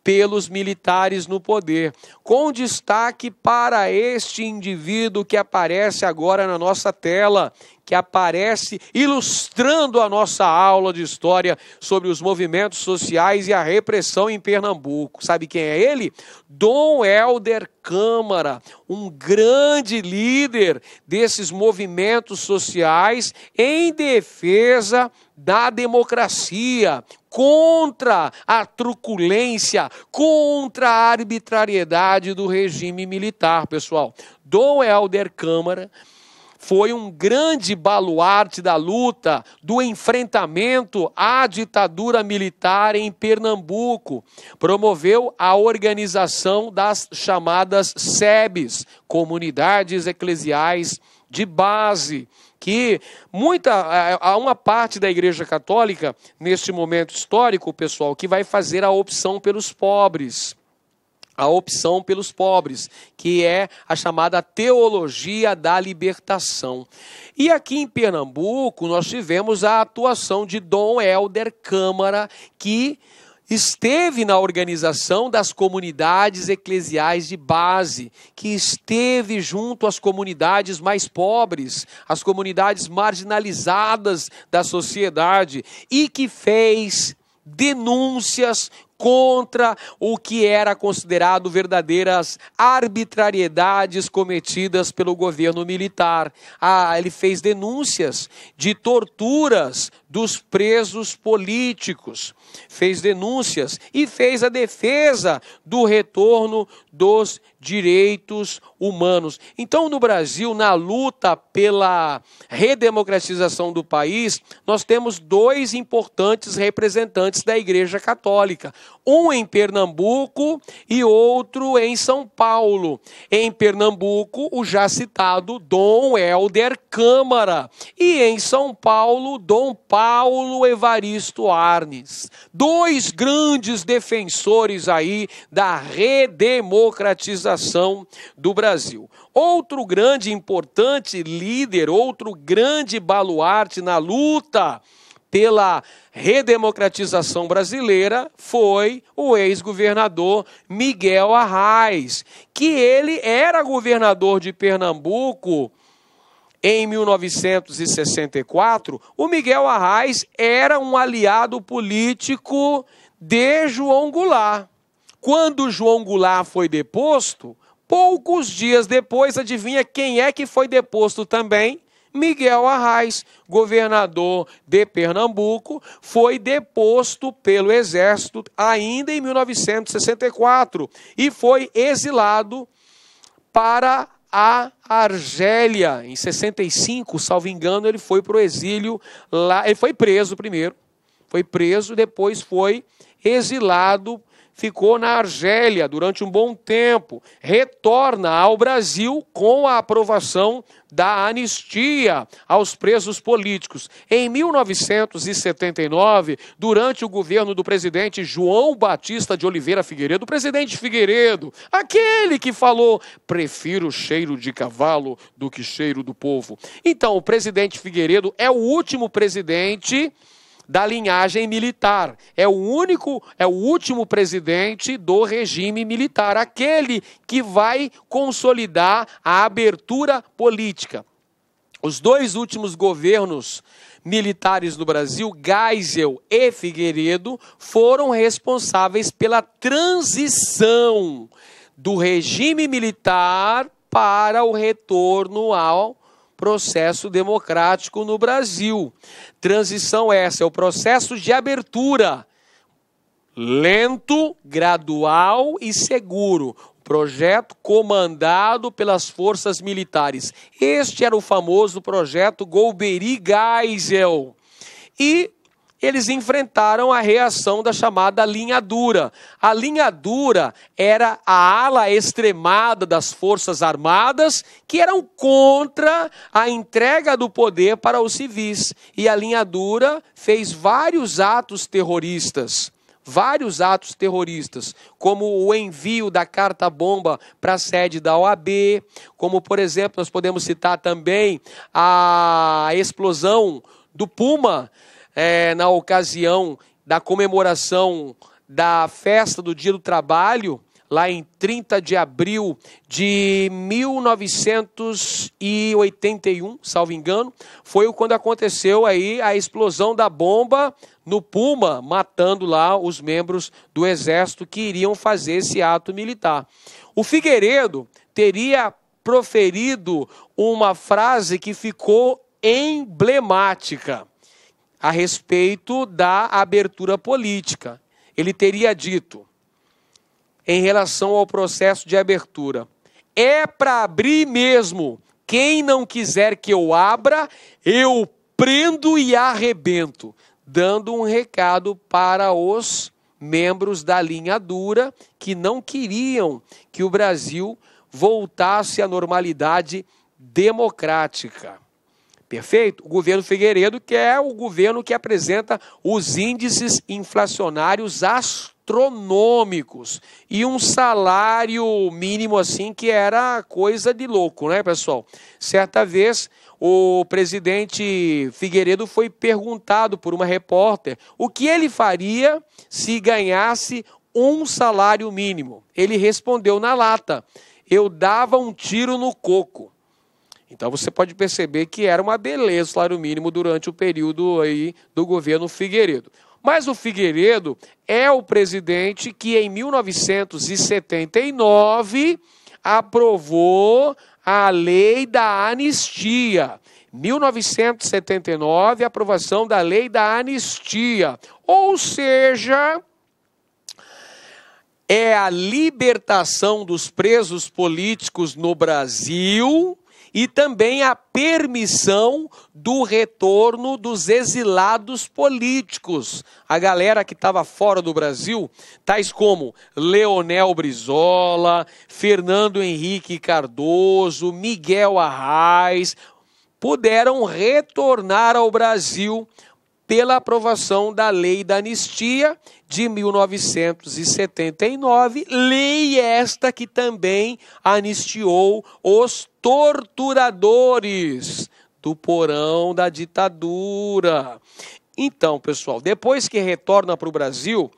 pelos militares no poder, com destaque para este indivíduo que aparece agora na nossa tela, que aparece ilustrando a nossa aula de história sobre os movimentos sociais e a repressão em Pernambuco. Sabe quem é ele? Dom Helder Câmara, um grande líder desses movimentos sociais em defesa da democracia, contra a truculência, contra a arbitrariedade do regime militar, pessoal. Dom Helder Câmara foi um grande baluarte da luta, do enfrentamento à ditadura militar em Pernambuco. Promoveu a organização das chamadas SEBs, Comunidades Eclesiais de Base, que muita há uma parte da Igreja Católica neste momento histórico, pessoal, que vai fazer a opção pelos pobres a opção pelos pobres, que é a chamada teologia da libertação. E aqui em Pernambuco, nós tivemos a atuação de Dom Helder Câmara, que esteve na organização das comunidades eclesiais de base, que esteve junto às comunidades mais pobres, às comunidades marginalizadas da sociedade e que fez denúncias contra o que era considerado verdadeiras arbitrariedades cometidas pelo governo militar. Ah, ele fez denúncias de torturas dos presos políticos, fez denúncias e fez a defesa do retorno dos direitos humanos. Então, no Brasil, na luta pela redemocratização do país, nós temos dois importantes representantes da Igreja Católica: um em Pernambuco e outro em São Paulo. Em Pernambuco, o já citado Dom Helder Câmara, e em São Paulo, Dom Paulo Evaristo Arnes. Dois grandes defensores aí da redemocratização coração do Brasil. Outro grande importante líder, outro grande baluarte na luta pela redemocratização brasileira foi o ex-governador Miguel Arraes, que ele era governador de Pernambuco em 1964. O Miguel Arraes era um aliado político de João Goulart. Quando João Goulart foi deposto, poucos dias depois, adivinha quem é que foi deposto também? Miguel Arraes, governador de Pernambuco, foi deposto pelo exército ainda em 1964 e foi exilado para a Argélia. Em 65, salvo engano, ele foi para o exílio lá. Ele foi preso primeiro, foi preso, depois foi exilado ficou na Argélia durante um bom tempo, retorna ao Brasil com a aprovação da anistia aos presos políticos. Em 1979, durante o governo do presidente João Batista de Oliveira Figueiredo, o presidente Figueiredo, aquele que falou: prefiro cheiro de cavalo do que cheiro do povo. Então, o presidente Figueiredo é o último presidente da linhagem militar. É o único, é o último presidente do regime militar, aquele que vai consolidar a abertura política. Os dois últimos governos militares do Brasil, Geisel e Figueiredo, foram responsáveis pela transição do regime militar para o retorno ao processo democrático no Brasil. Transição essa, é o processo de abertura. Lento, gradual e seguro. Projeto comandado pelas forças militares. Este era o famoso projeto Golbery Geisel. E eles enfrentaram a reação da chamada linha dura. A linha dura era a ala extremada das forças armadas que eram contra a entrega do poder para os civis. E a linha dura fez vários atos terroristas vários atos terroristas, como o envio da carta-bomba para a sede da OAB, como, por exemplo, nós podemos citar também a explosão do Puma é, na ocasião da comemoração da festa do Dia do Trabalho, lá em 30 de abril de 1981, salvo engano, foi quando aconteceu aí a explosão da bomba no Puma, matando lá os membros do exército que iriam fazer esse ato militar. O Figueiredo teria proferido uma frase que ficou emblemática a respeito da abertura política. Ele teria dito, em relação ao processo de abertura, é para abrir mesmo. Quem não quiser que eu abra, eu prendo e arrebento, dando um recado para os membros da linha dura que não queriam que o Brasil voltasse à normalidade democrática perfeito? O governo Figueiredo, que é o governo que apresenta os índices inflacionários astronômicos e um salário mínimo assim que era coisa de louco, né, pessoal? Certa vez o presidente Figueiredo foi perguntado por uma repórter o que ele faria se ganhasse um salário mínimo. Ele respondeu na lata: "Eu dava um tiro no coco". Então você pode perceber que era uma beleza o salário mínimo durante o período aí do governo Figueiredo. Mas o Figueiredo é o presidente que em 1979 aprovou a lei da anistia. 1979, aprovação da lei da anistia. Ou seja, é a libertação dos presos políticos no Brasil e também a permissão do retorno dos exilados políticos. A galera que estava fora do Brasil, tais como Leonel Brizola, Fernando Henrique Cardoso, Miguel Arraes, puderam retornar ao Brasil pela aprovação da Lei da Anistia de 1979, lei esta que também anistiou os torturadores do porão da ditadura. Então, pessoal, depois que retorna para o Brasil,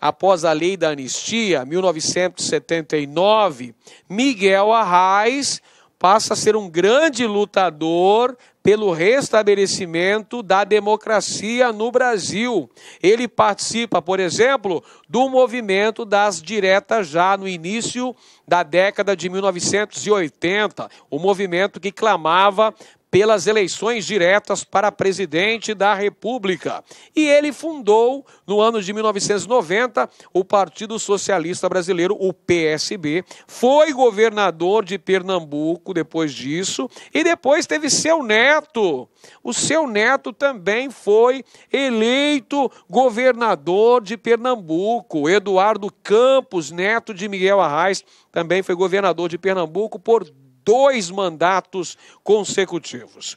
após a lei da anistia, 1979, Miguel Arraes passa a ser um grande lutador pelo restabelecimento da democracia no Brasil. Ele participa, por exemplo, do movimento das diretas já no início da década de 1980, o um movimento que clamava pelas eleições diretas para presidente da República. E ele fundou, no ano de 1990, o Partido Socialista Brasileiro, o PSB. Foi governador de Pernambuco depois disso. E depois teve seu neto. O seu neto também foi eleito governador de Pernambuco. Eduardo Campos, neto de Miguel Arraes, também foi governador de Pernambuco por dois mandatos consecutivos.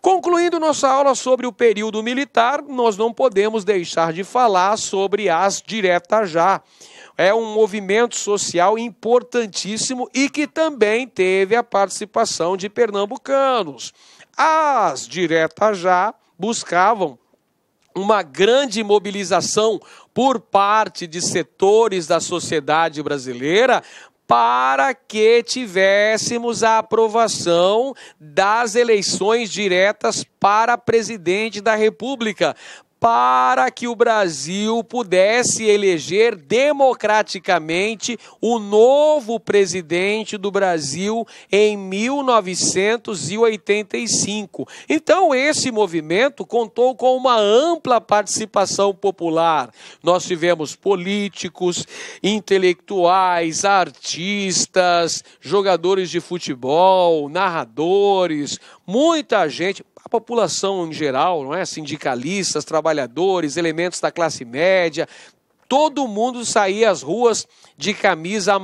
Concluindo nossa aula sobre o período militar, nós não podemos deixar de falar sobre as diretas já. É um movimento social importantíssimo e que também teve a participação de pernambucanos. As diretas já buscavam uma grande mobilização por parte de setores da sociedade brasileira para que tivéssemos a aprovação das eleições diretas para presidente da República, para que o Brasil pudesse eleger democraticamente o novo presidente do Brasil em 1985. Então, esse movimento contou com uma ampla participação popular. Nós tivemos políticos, intelectuais, artistas, jogadores de futebol, narradores, muita gente, a população em geral, não é? Sindicalistas, trabalhadores, elementos da classe média, todo mundo saía às ruas de camisa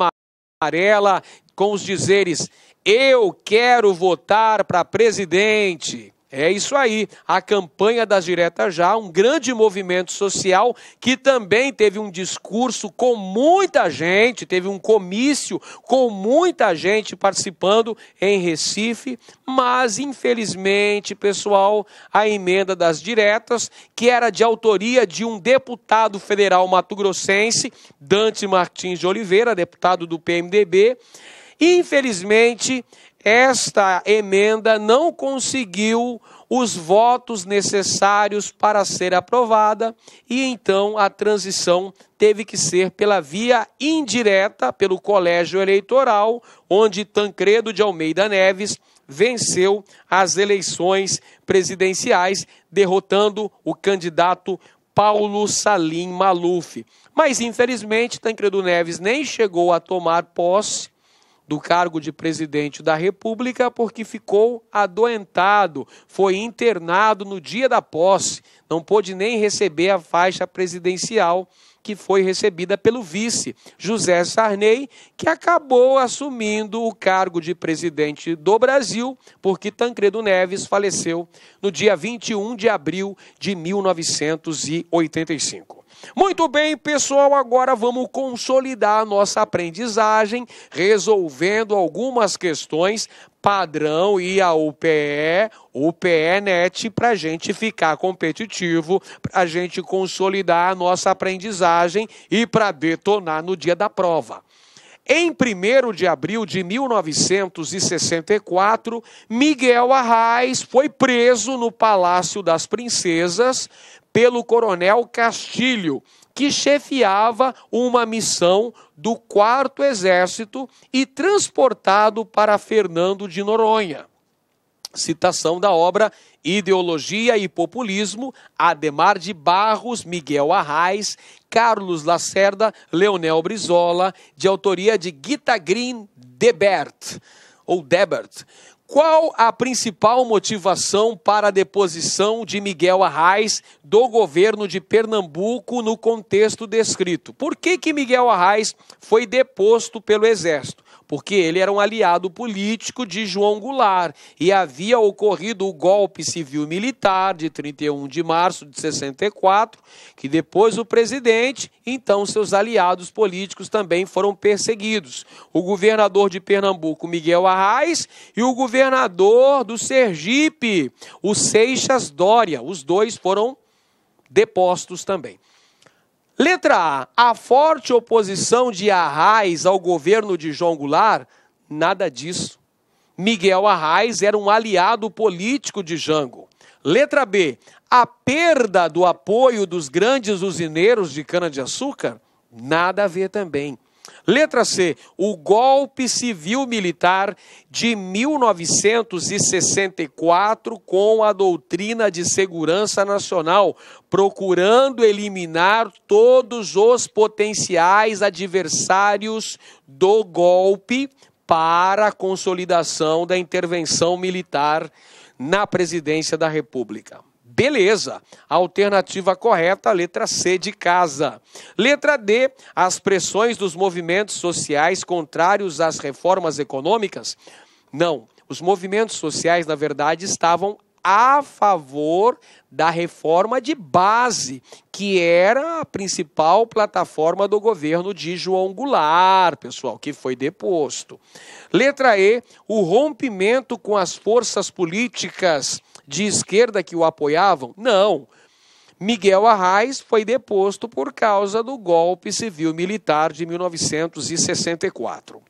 amarela com os dizeres: "Eu quero votar para presidente". É isso aí, a campanha das diretas já, um grande movimento social que também teve um discurso com muita gente, teve um comício com muita gente participando em Recife, mas infelizmente, pessoal, a emenda das diretas, que era de autoria de um deputado federal mato-grossense, Dante Martins de Oliveira, deputado do PMDB, infelizmente esta emenda não conseguiu os votos necessários para ser aprovada e então a transição teve que ser pela via indireta, pelo colégio eleitoral, onde Tancredo de Almeida Neves venceu as eleições presidenciais, derrotando o candidato Paulo Salim Maluf. Mas infelizmente Tancredo Neves nem chegou a tomar posse do cargo de presidente da República porque ficou adoentado, foi internado no dia da posse, não pôde nem receber a faixa presidencial que foi recebida pelo vice José Sarney, que acabou assumindo o cargo de presidente do Brasil, porque Tancredo Neves faleceu no dia 21 de abril de 1985. Muito bem, pessoal, agora vamos consolidar a nossa aprendizagem resolvendo algumas questões padrão e a UPE, UPE NET, para a gente ficar competitivo, para a gente consolidar a nossa aprendizagem e para detonar no dia da prova. Em 1 de abril de 1964, Miguel Arraes foi preso no Palácio das Princesas pelo coronel Castilho, que chefiava uma missão do Quarto Exército e transportado para Fernando de Noronha. Citação da obra Ideologia e Populismo, Ademar de Barros, Miguel Arraes, Carlos Lacerda, Leonel Brizola, de autoria de Gita Green Debert, ou Debert. Qual a principal motivação para a deposição de Miguel Arraes do governo de Pernambuco no contexto descrito? Por que, que Miguel Arraes foi deposto pelo Exército? porque ele era um aliado político de João Goulart e havia ocorrido o golpe civil-militar de 31 de março de 64, que depois o presidente, então seus aliados políticos também foram perseguidos. O governador de Pernambuco, Miguel Arraes, e o governador do Sergipe, o Seixas Dória, os dois foram depostos também. Letra A. A forte oposição de Arraes ao governo de João Goulart? Nada disso. Miguel Arraes era um aliado político de Jango. Letra B. A perda do apoio dos grandes usineiros de cana-de-açúcar? Nada a ver também. Letra C, o golpe civil-militar de 1964 com a doutrina de segurança nacional, procurando eliminar todos os potenciais adversários do golpe para a consolidação da intervenção militar na presidência da República. Beleza. A alternativa correta, letra C de casa. Letra D, as pressões dos movimentos sociais contrários às reformas econômicas? Não. Os movimentos sociais, na verdade, estavam a favor da reforma de base, que era a principal plataforma do governo de João Goulart, pessoal, que foi deposto. Letra E, o rompimento com as forças políticas de esquerda que o apoiavam? Não. Miguel Arraes foi deposto por causa do golpe civil militar de 1964.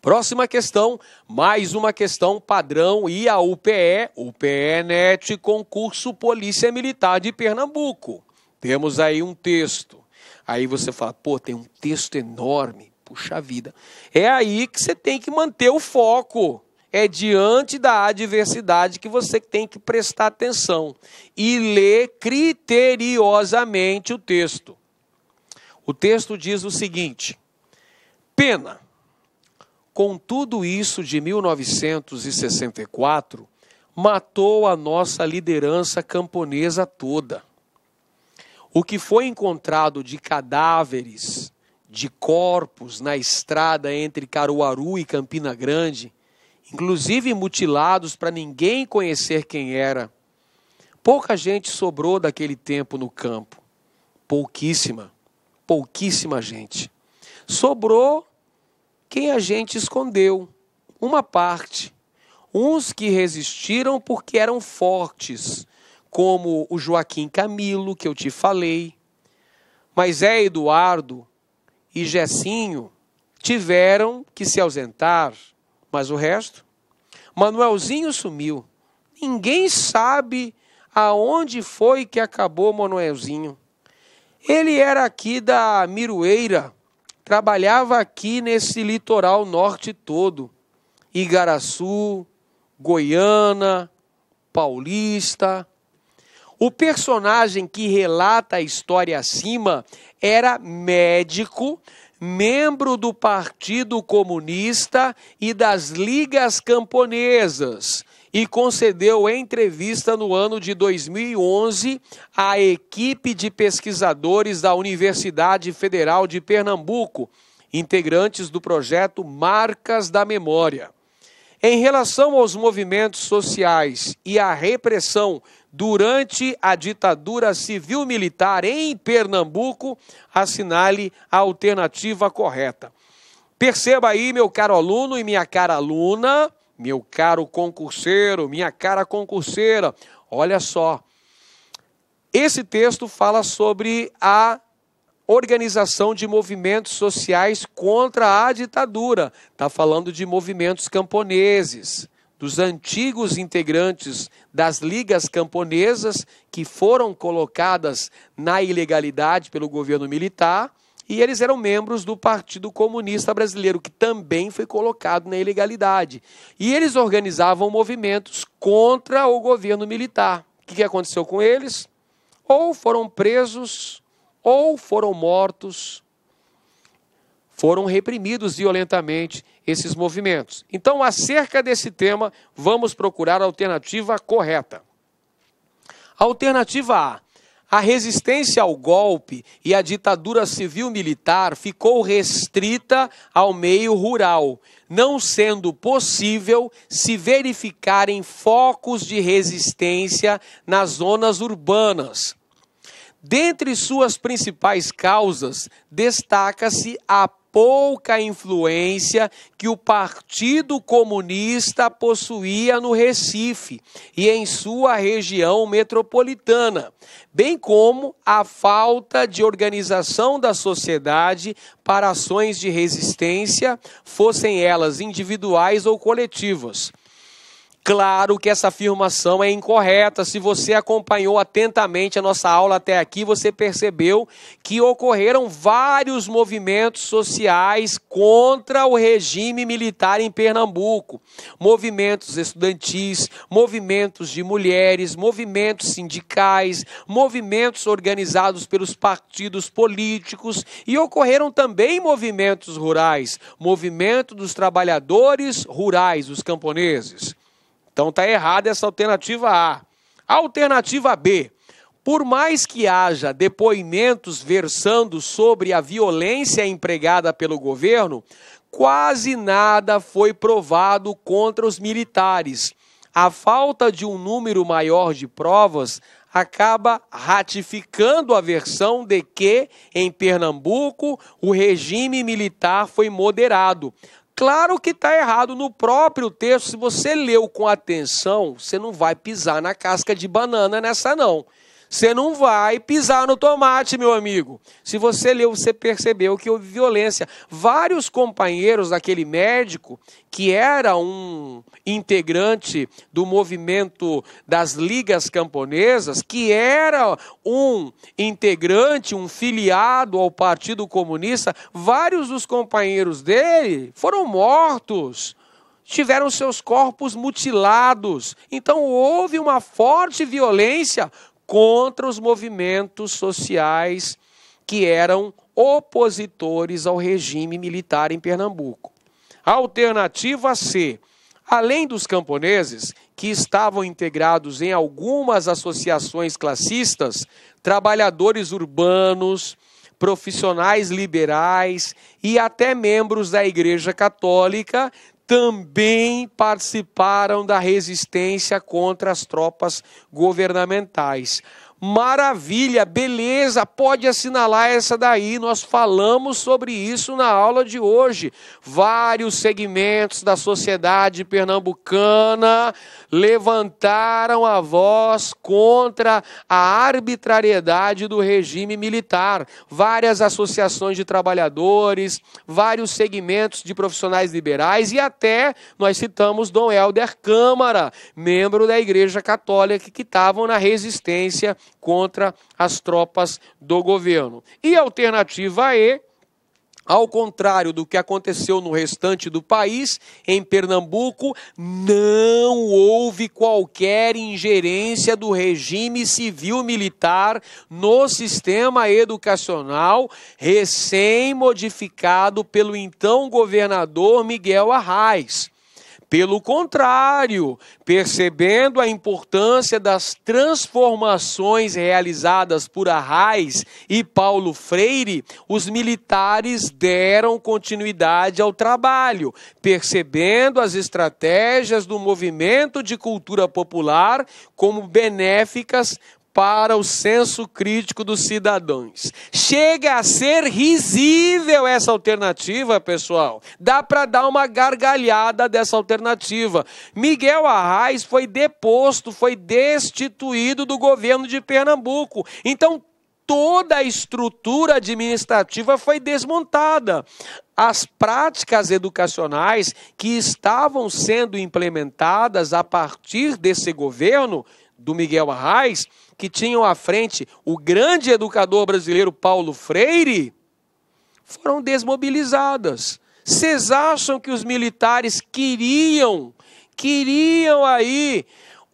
Próxima questão, mais uma questão padrão e a UPE, UPE-NET, concurso Polícia Militar de Pernambuco. Temos aí um texto. Aí você fala, pô, tem um texto enorme, puxa vida. É aí que você tem que manter o foco. É diante da adversidade que você tem que prestar atenção e ler criteriosamente o texto. O texto diz o seguinte: pena. Com tudo isso de 1964, matou a nossa liderança camponesa toda. O que foi encontrado de cadáveres, de corpos na estrada entre Caruaru e Campina Grande, inclusive mutilados para ninguém conhecer quem era. Pouca gente sobrou daquele tempo no campo. Pouquíssima, pouquíssima gente. Sobrou quem a gente escondeu, uma parte. Uns que resistiram porque eram fortes, como o Joaquim Camilo, que eu te falei, mas é Eduardo e Gessinho tiveram que se ausentar mas o resto? Manuelzinho sumiu. Ninguém sabe aonde foi que acabou Manuelzinho. Ele era aqui da Miroeira, trabalhava aqui nesse litoral norte todo. Igaraçu, Goiana, Paulista. O personagem que relata a história acima era médico membro do Partido Comunista e das Ligas Camponesas, e concedeu entrevista no ano de 2011 à equipe de pesquisadores da Universidade Federal de Pernambuco, integrantes do projeto Marcas da Memória. Em relação aos movimentos sociais e à repressão durante a ditadura civil-militar em Pernambuco, assinale a alternativa correta. Perceba aí, meu caro aluno e minha cara aluna, meu caro concurseiro, minha cara concurseira, olha só. Esse texto fala sobre a organização de movimentos sociais contra a ditadura. Está falando de movimentos camponeses, dos antigos integrantes das ligas camponesas que foram colocadas na ilegalidade pelo governo militar. E eles eram membros do Partido Comunista Brasileiro, que também foi colocado na ilegalidade. E eles organizavam movimentos contra o governo militar. O que aconteceu com eles? Ou foram presos ou foram mortos, foram reprimidos violentamente esses movimentos. Então, acerca desse tema, vamos procurar a alternativa correta. Alternativa A. A resistência ao golpe e à ditadura civil-militar ficou restrita ao meio rural, não sendo possível se verificarem focos de resistência nas zonas urbanas. Dentre suas principais causas, destaca-se a pouca influência que o Partido Comunista possuía no Recife e em sua região metropolitana, bem como a falta de organização da sociedade para ações de resistência, fossem elas individuais ou coletivas. Claro que essa afirmação é incorreta. Se você acompanhou atentamente a nossa aula até aqui, você percebeu que ocorreram vários movimentos sociais contra o regime militar em Pernambuco: movimentos estudantis, movimentos de mulheres, movimentos sindicais, movimentos organizados pelos partidos políticos e ocorreram também movimentos rurais movimento dos trabalhadores rurais, os camponeses. Então está errada essa alternativa A. Alternativa B. Por mais que haja depoimentos versando sobre a violência empregada pelo governo, quase nada foi provado contra os militares. A falta de um número maior de provas acaba ratificando a versão de que, em Pernambuco, o regime militar foi moderado. Claro que está errado no próprio texto. Se você leu com atenção, você não vai pisar na casca de banana nessa, não. Você não vai pisar no tomate, meu amigo. Se você leu, você percebeu que houve violência. Vários companheiros daquele médico, que era um integrante do movimento das ligas camponesas, que era um integrante, um filiado ao Partido Comunista, vários dos companheiros dele foram mortos tiveram seus corpos mutilados. Então houve uma forte violência contra os movimentos sociais que eram opositores ao regime militar em Pernambuco. alternativa C, além dos camponeses, que estavam integrados em algumas associações classistas, trabalhadores urbanos, profissionais liberais e até membros da Igreja Católica também participaram da resistência contra as tropas governamentais. Maravilha, beleza, pode assinalar essa daí. Nós falamos sobre isso na aula de hoje. Vários segmentos da sociedade pernambucana levantaram a voz contra a arbitrariedade do regime militar. Várias associações de trabalhadores, vários segmentos de profissionais liberais e até nós citamos Dom Helder Câmara, membro da Igreja Católica, que estavam na resistência contra as tropas do governo. E alternativa E ao contrário do que aconteceu no restante do país, em Pernambuco não houve qualquer ingerência do regime civil-militar no sistema educacional recém-modificado pelo então governador Miguel Arraes. Pelo contrário, percebendo a importância das transformações realizadas por Arraes e Paulo Freire, os militares deram continuidade ao trabalho, percebendo as estratégias do movimento de cultura popular como benéficas para o senso crítico dos cidadãos. Chega a ser risível essa alternativa, pessoal. Dá para dar uma gargalhada dessa alternativa. Miguel Arraes foi deposto, foi destituído do governo de Pernambuco. Então, toda a estrutura administrativa foi desmontada. As práticas educacionais que estavam sendo implementadas a partir desse governo do Miguel Arraes que tinham à frente o grande educador brasileiro Paulo Freire, foram desmobilizadas. Vocês acham que os militares queriam, queriam aí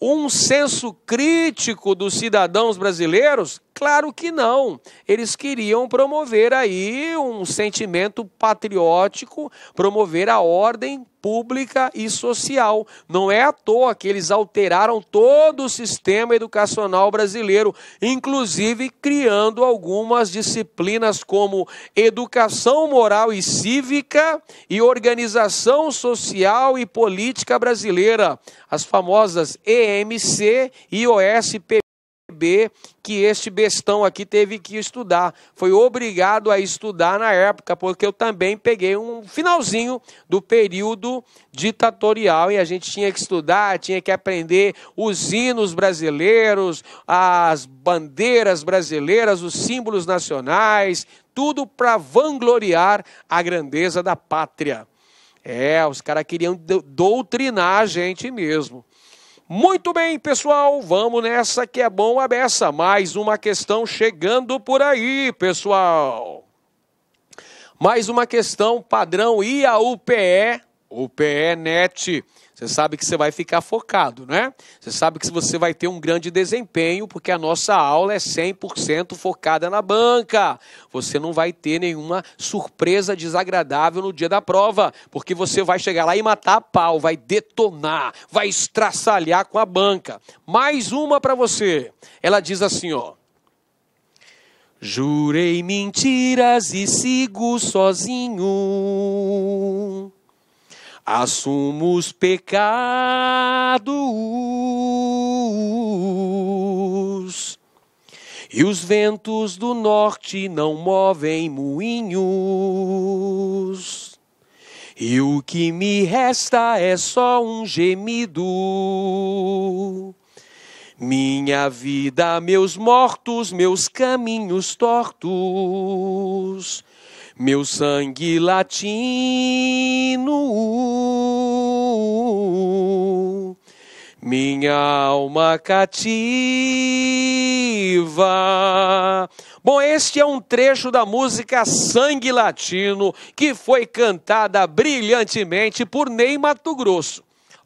um senso crítico dos cidadãos brasileiros? Claro que não. Eles queriam promover aí um sentimento patriótico, promover a ordem pública e social. Não é à toa que eles alteraram todo o sistema educacional brasileiro, inclusive criando algumas disciplinas como educação moral e cívica e organização social e política brasileira, as famosas EMC e OSP que este bestão aqui teve que estudar. Foi obrigado a estudar na época, porque eu também peguei um finalzinho do período ditatorial e a gente tinha que estudar, tinha que aprender os hinos brasileiros, as bandeiras brasileiras, os símbolos nacionais, tudo para vangloriar a grandeza da pátria. É, os caras queriam doutrinar a gente mesmo. Muito bem, pessoal, vamos nessa que é bom a beça. Mais uma questão chegando por aí, pessoal. Mais uma questão padrão IAUPE ou PENET, você sabe que você vai ficar focado, né? Você sabe que você vai ter um grande desempenho, porque a nossa aula é 100% focada na banca. Você não vai ter nenhuma surpresa desagradável no dia da prova, porque você vai chegar lá e matar a pau, vai detonar, vai estraçalhar com a banca. Mais uma para você. Ela diz assim, ó: Jurei mentiras e sigo sozinho assumos pecados. E os ventos do norte não movem moinhos. E o que me resta é só um gemido. Minha vida, meus mortos, meus caminhos tortos meu sangue latino, minha alma cativa. Bom, este é um trecho da música Sangue Latino, que foi cantada brilhantemente por Ney Mato Grosso.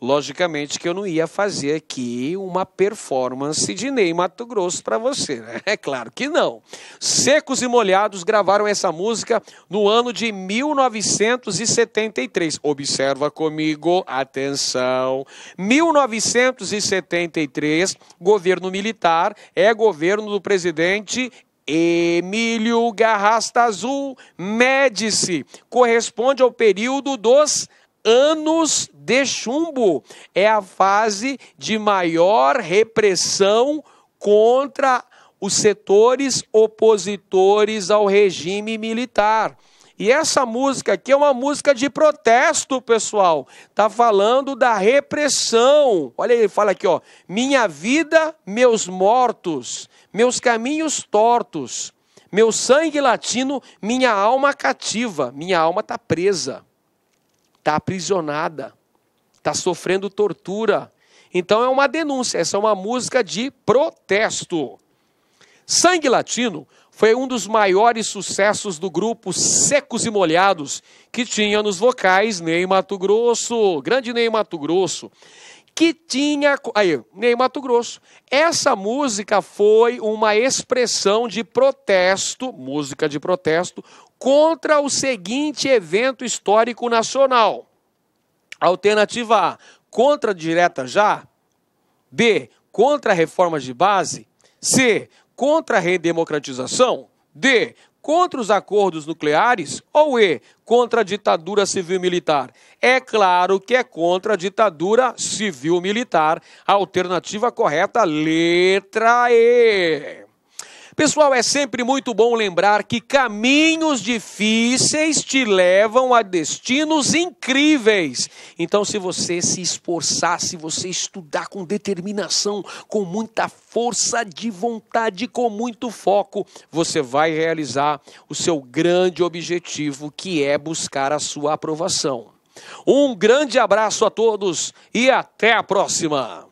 Logicamente que eu não ia fazer aqui uma performance de Ney Mato Grosso para você, né? *laughs* É claro que não. Secos e Molhados gravaram essa música no ano de 1973. Observa comigo, atenção. 1973, governo militar, é governo do presidente Emílio Garrasta Azul Médici. Corresponde ao período dos anos de chumbo. É a fase de maior repressão contra os setores opositores ao regime militar. E essa música aqui é uma música de protesto, pessoal. Tá falando da repressão. Olha ele fala aqui, ó: "Minha vida, meus mortos, meus caminhos tortos, meu sangue latino, minha alma cativa, minha alma tá presa." está aprisionada, está sofrendo tortura. Então é uma denúncia, essa é uma música de protesto. Sangue Latino foi um dos maiores sucessos do grupo Secos e Molhados, que tinha nos vocais Ney Mato Grosso, grande Ney Mato Grosso, que tinha. Aí, Ney Mato Grosso. Essa música foi uma expressão de protesto, música de protesto, contra o seguinte evento histórico nacional. Alternativa A, contra a direta já? B, contra reformas de base? C, contra a redemocratização? D, contra os acordos nucleares? Ou E, contra a ditadura civil-militar? É claro que é contra a ditadura civil-militar. Alternativa correta, letra E. Pessoal, é sempre muito bom lembrar que caminhos difíceis te levam a destinos incríveis. Então, se você se esforçar, se você estudar com determinação, com muita força de vontade, com muito foco, você vai realizar o seu grande objetivo, que é buscar a sua aprovação. Um grande abraço a todos e até a próxima!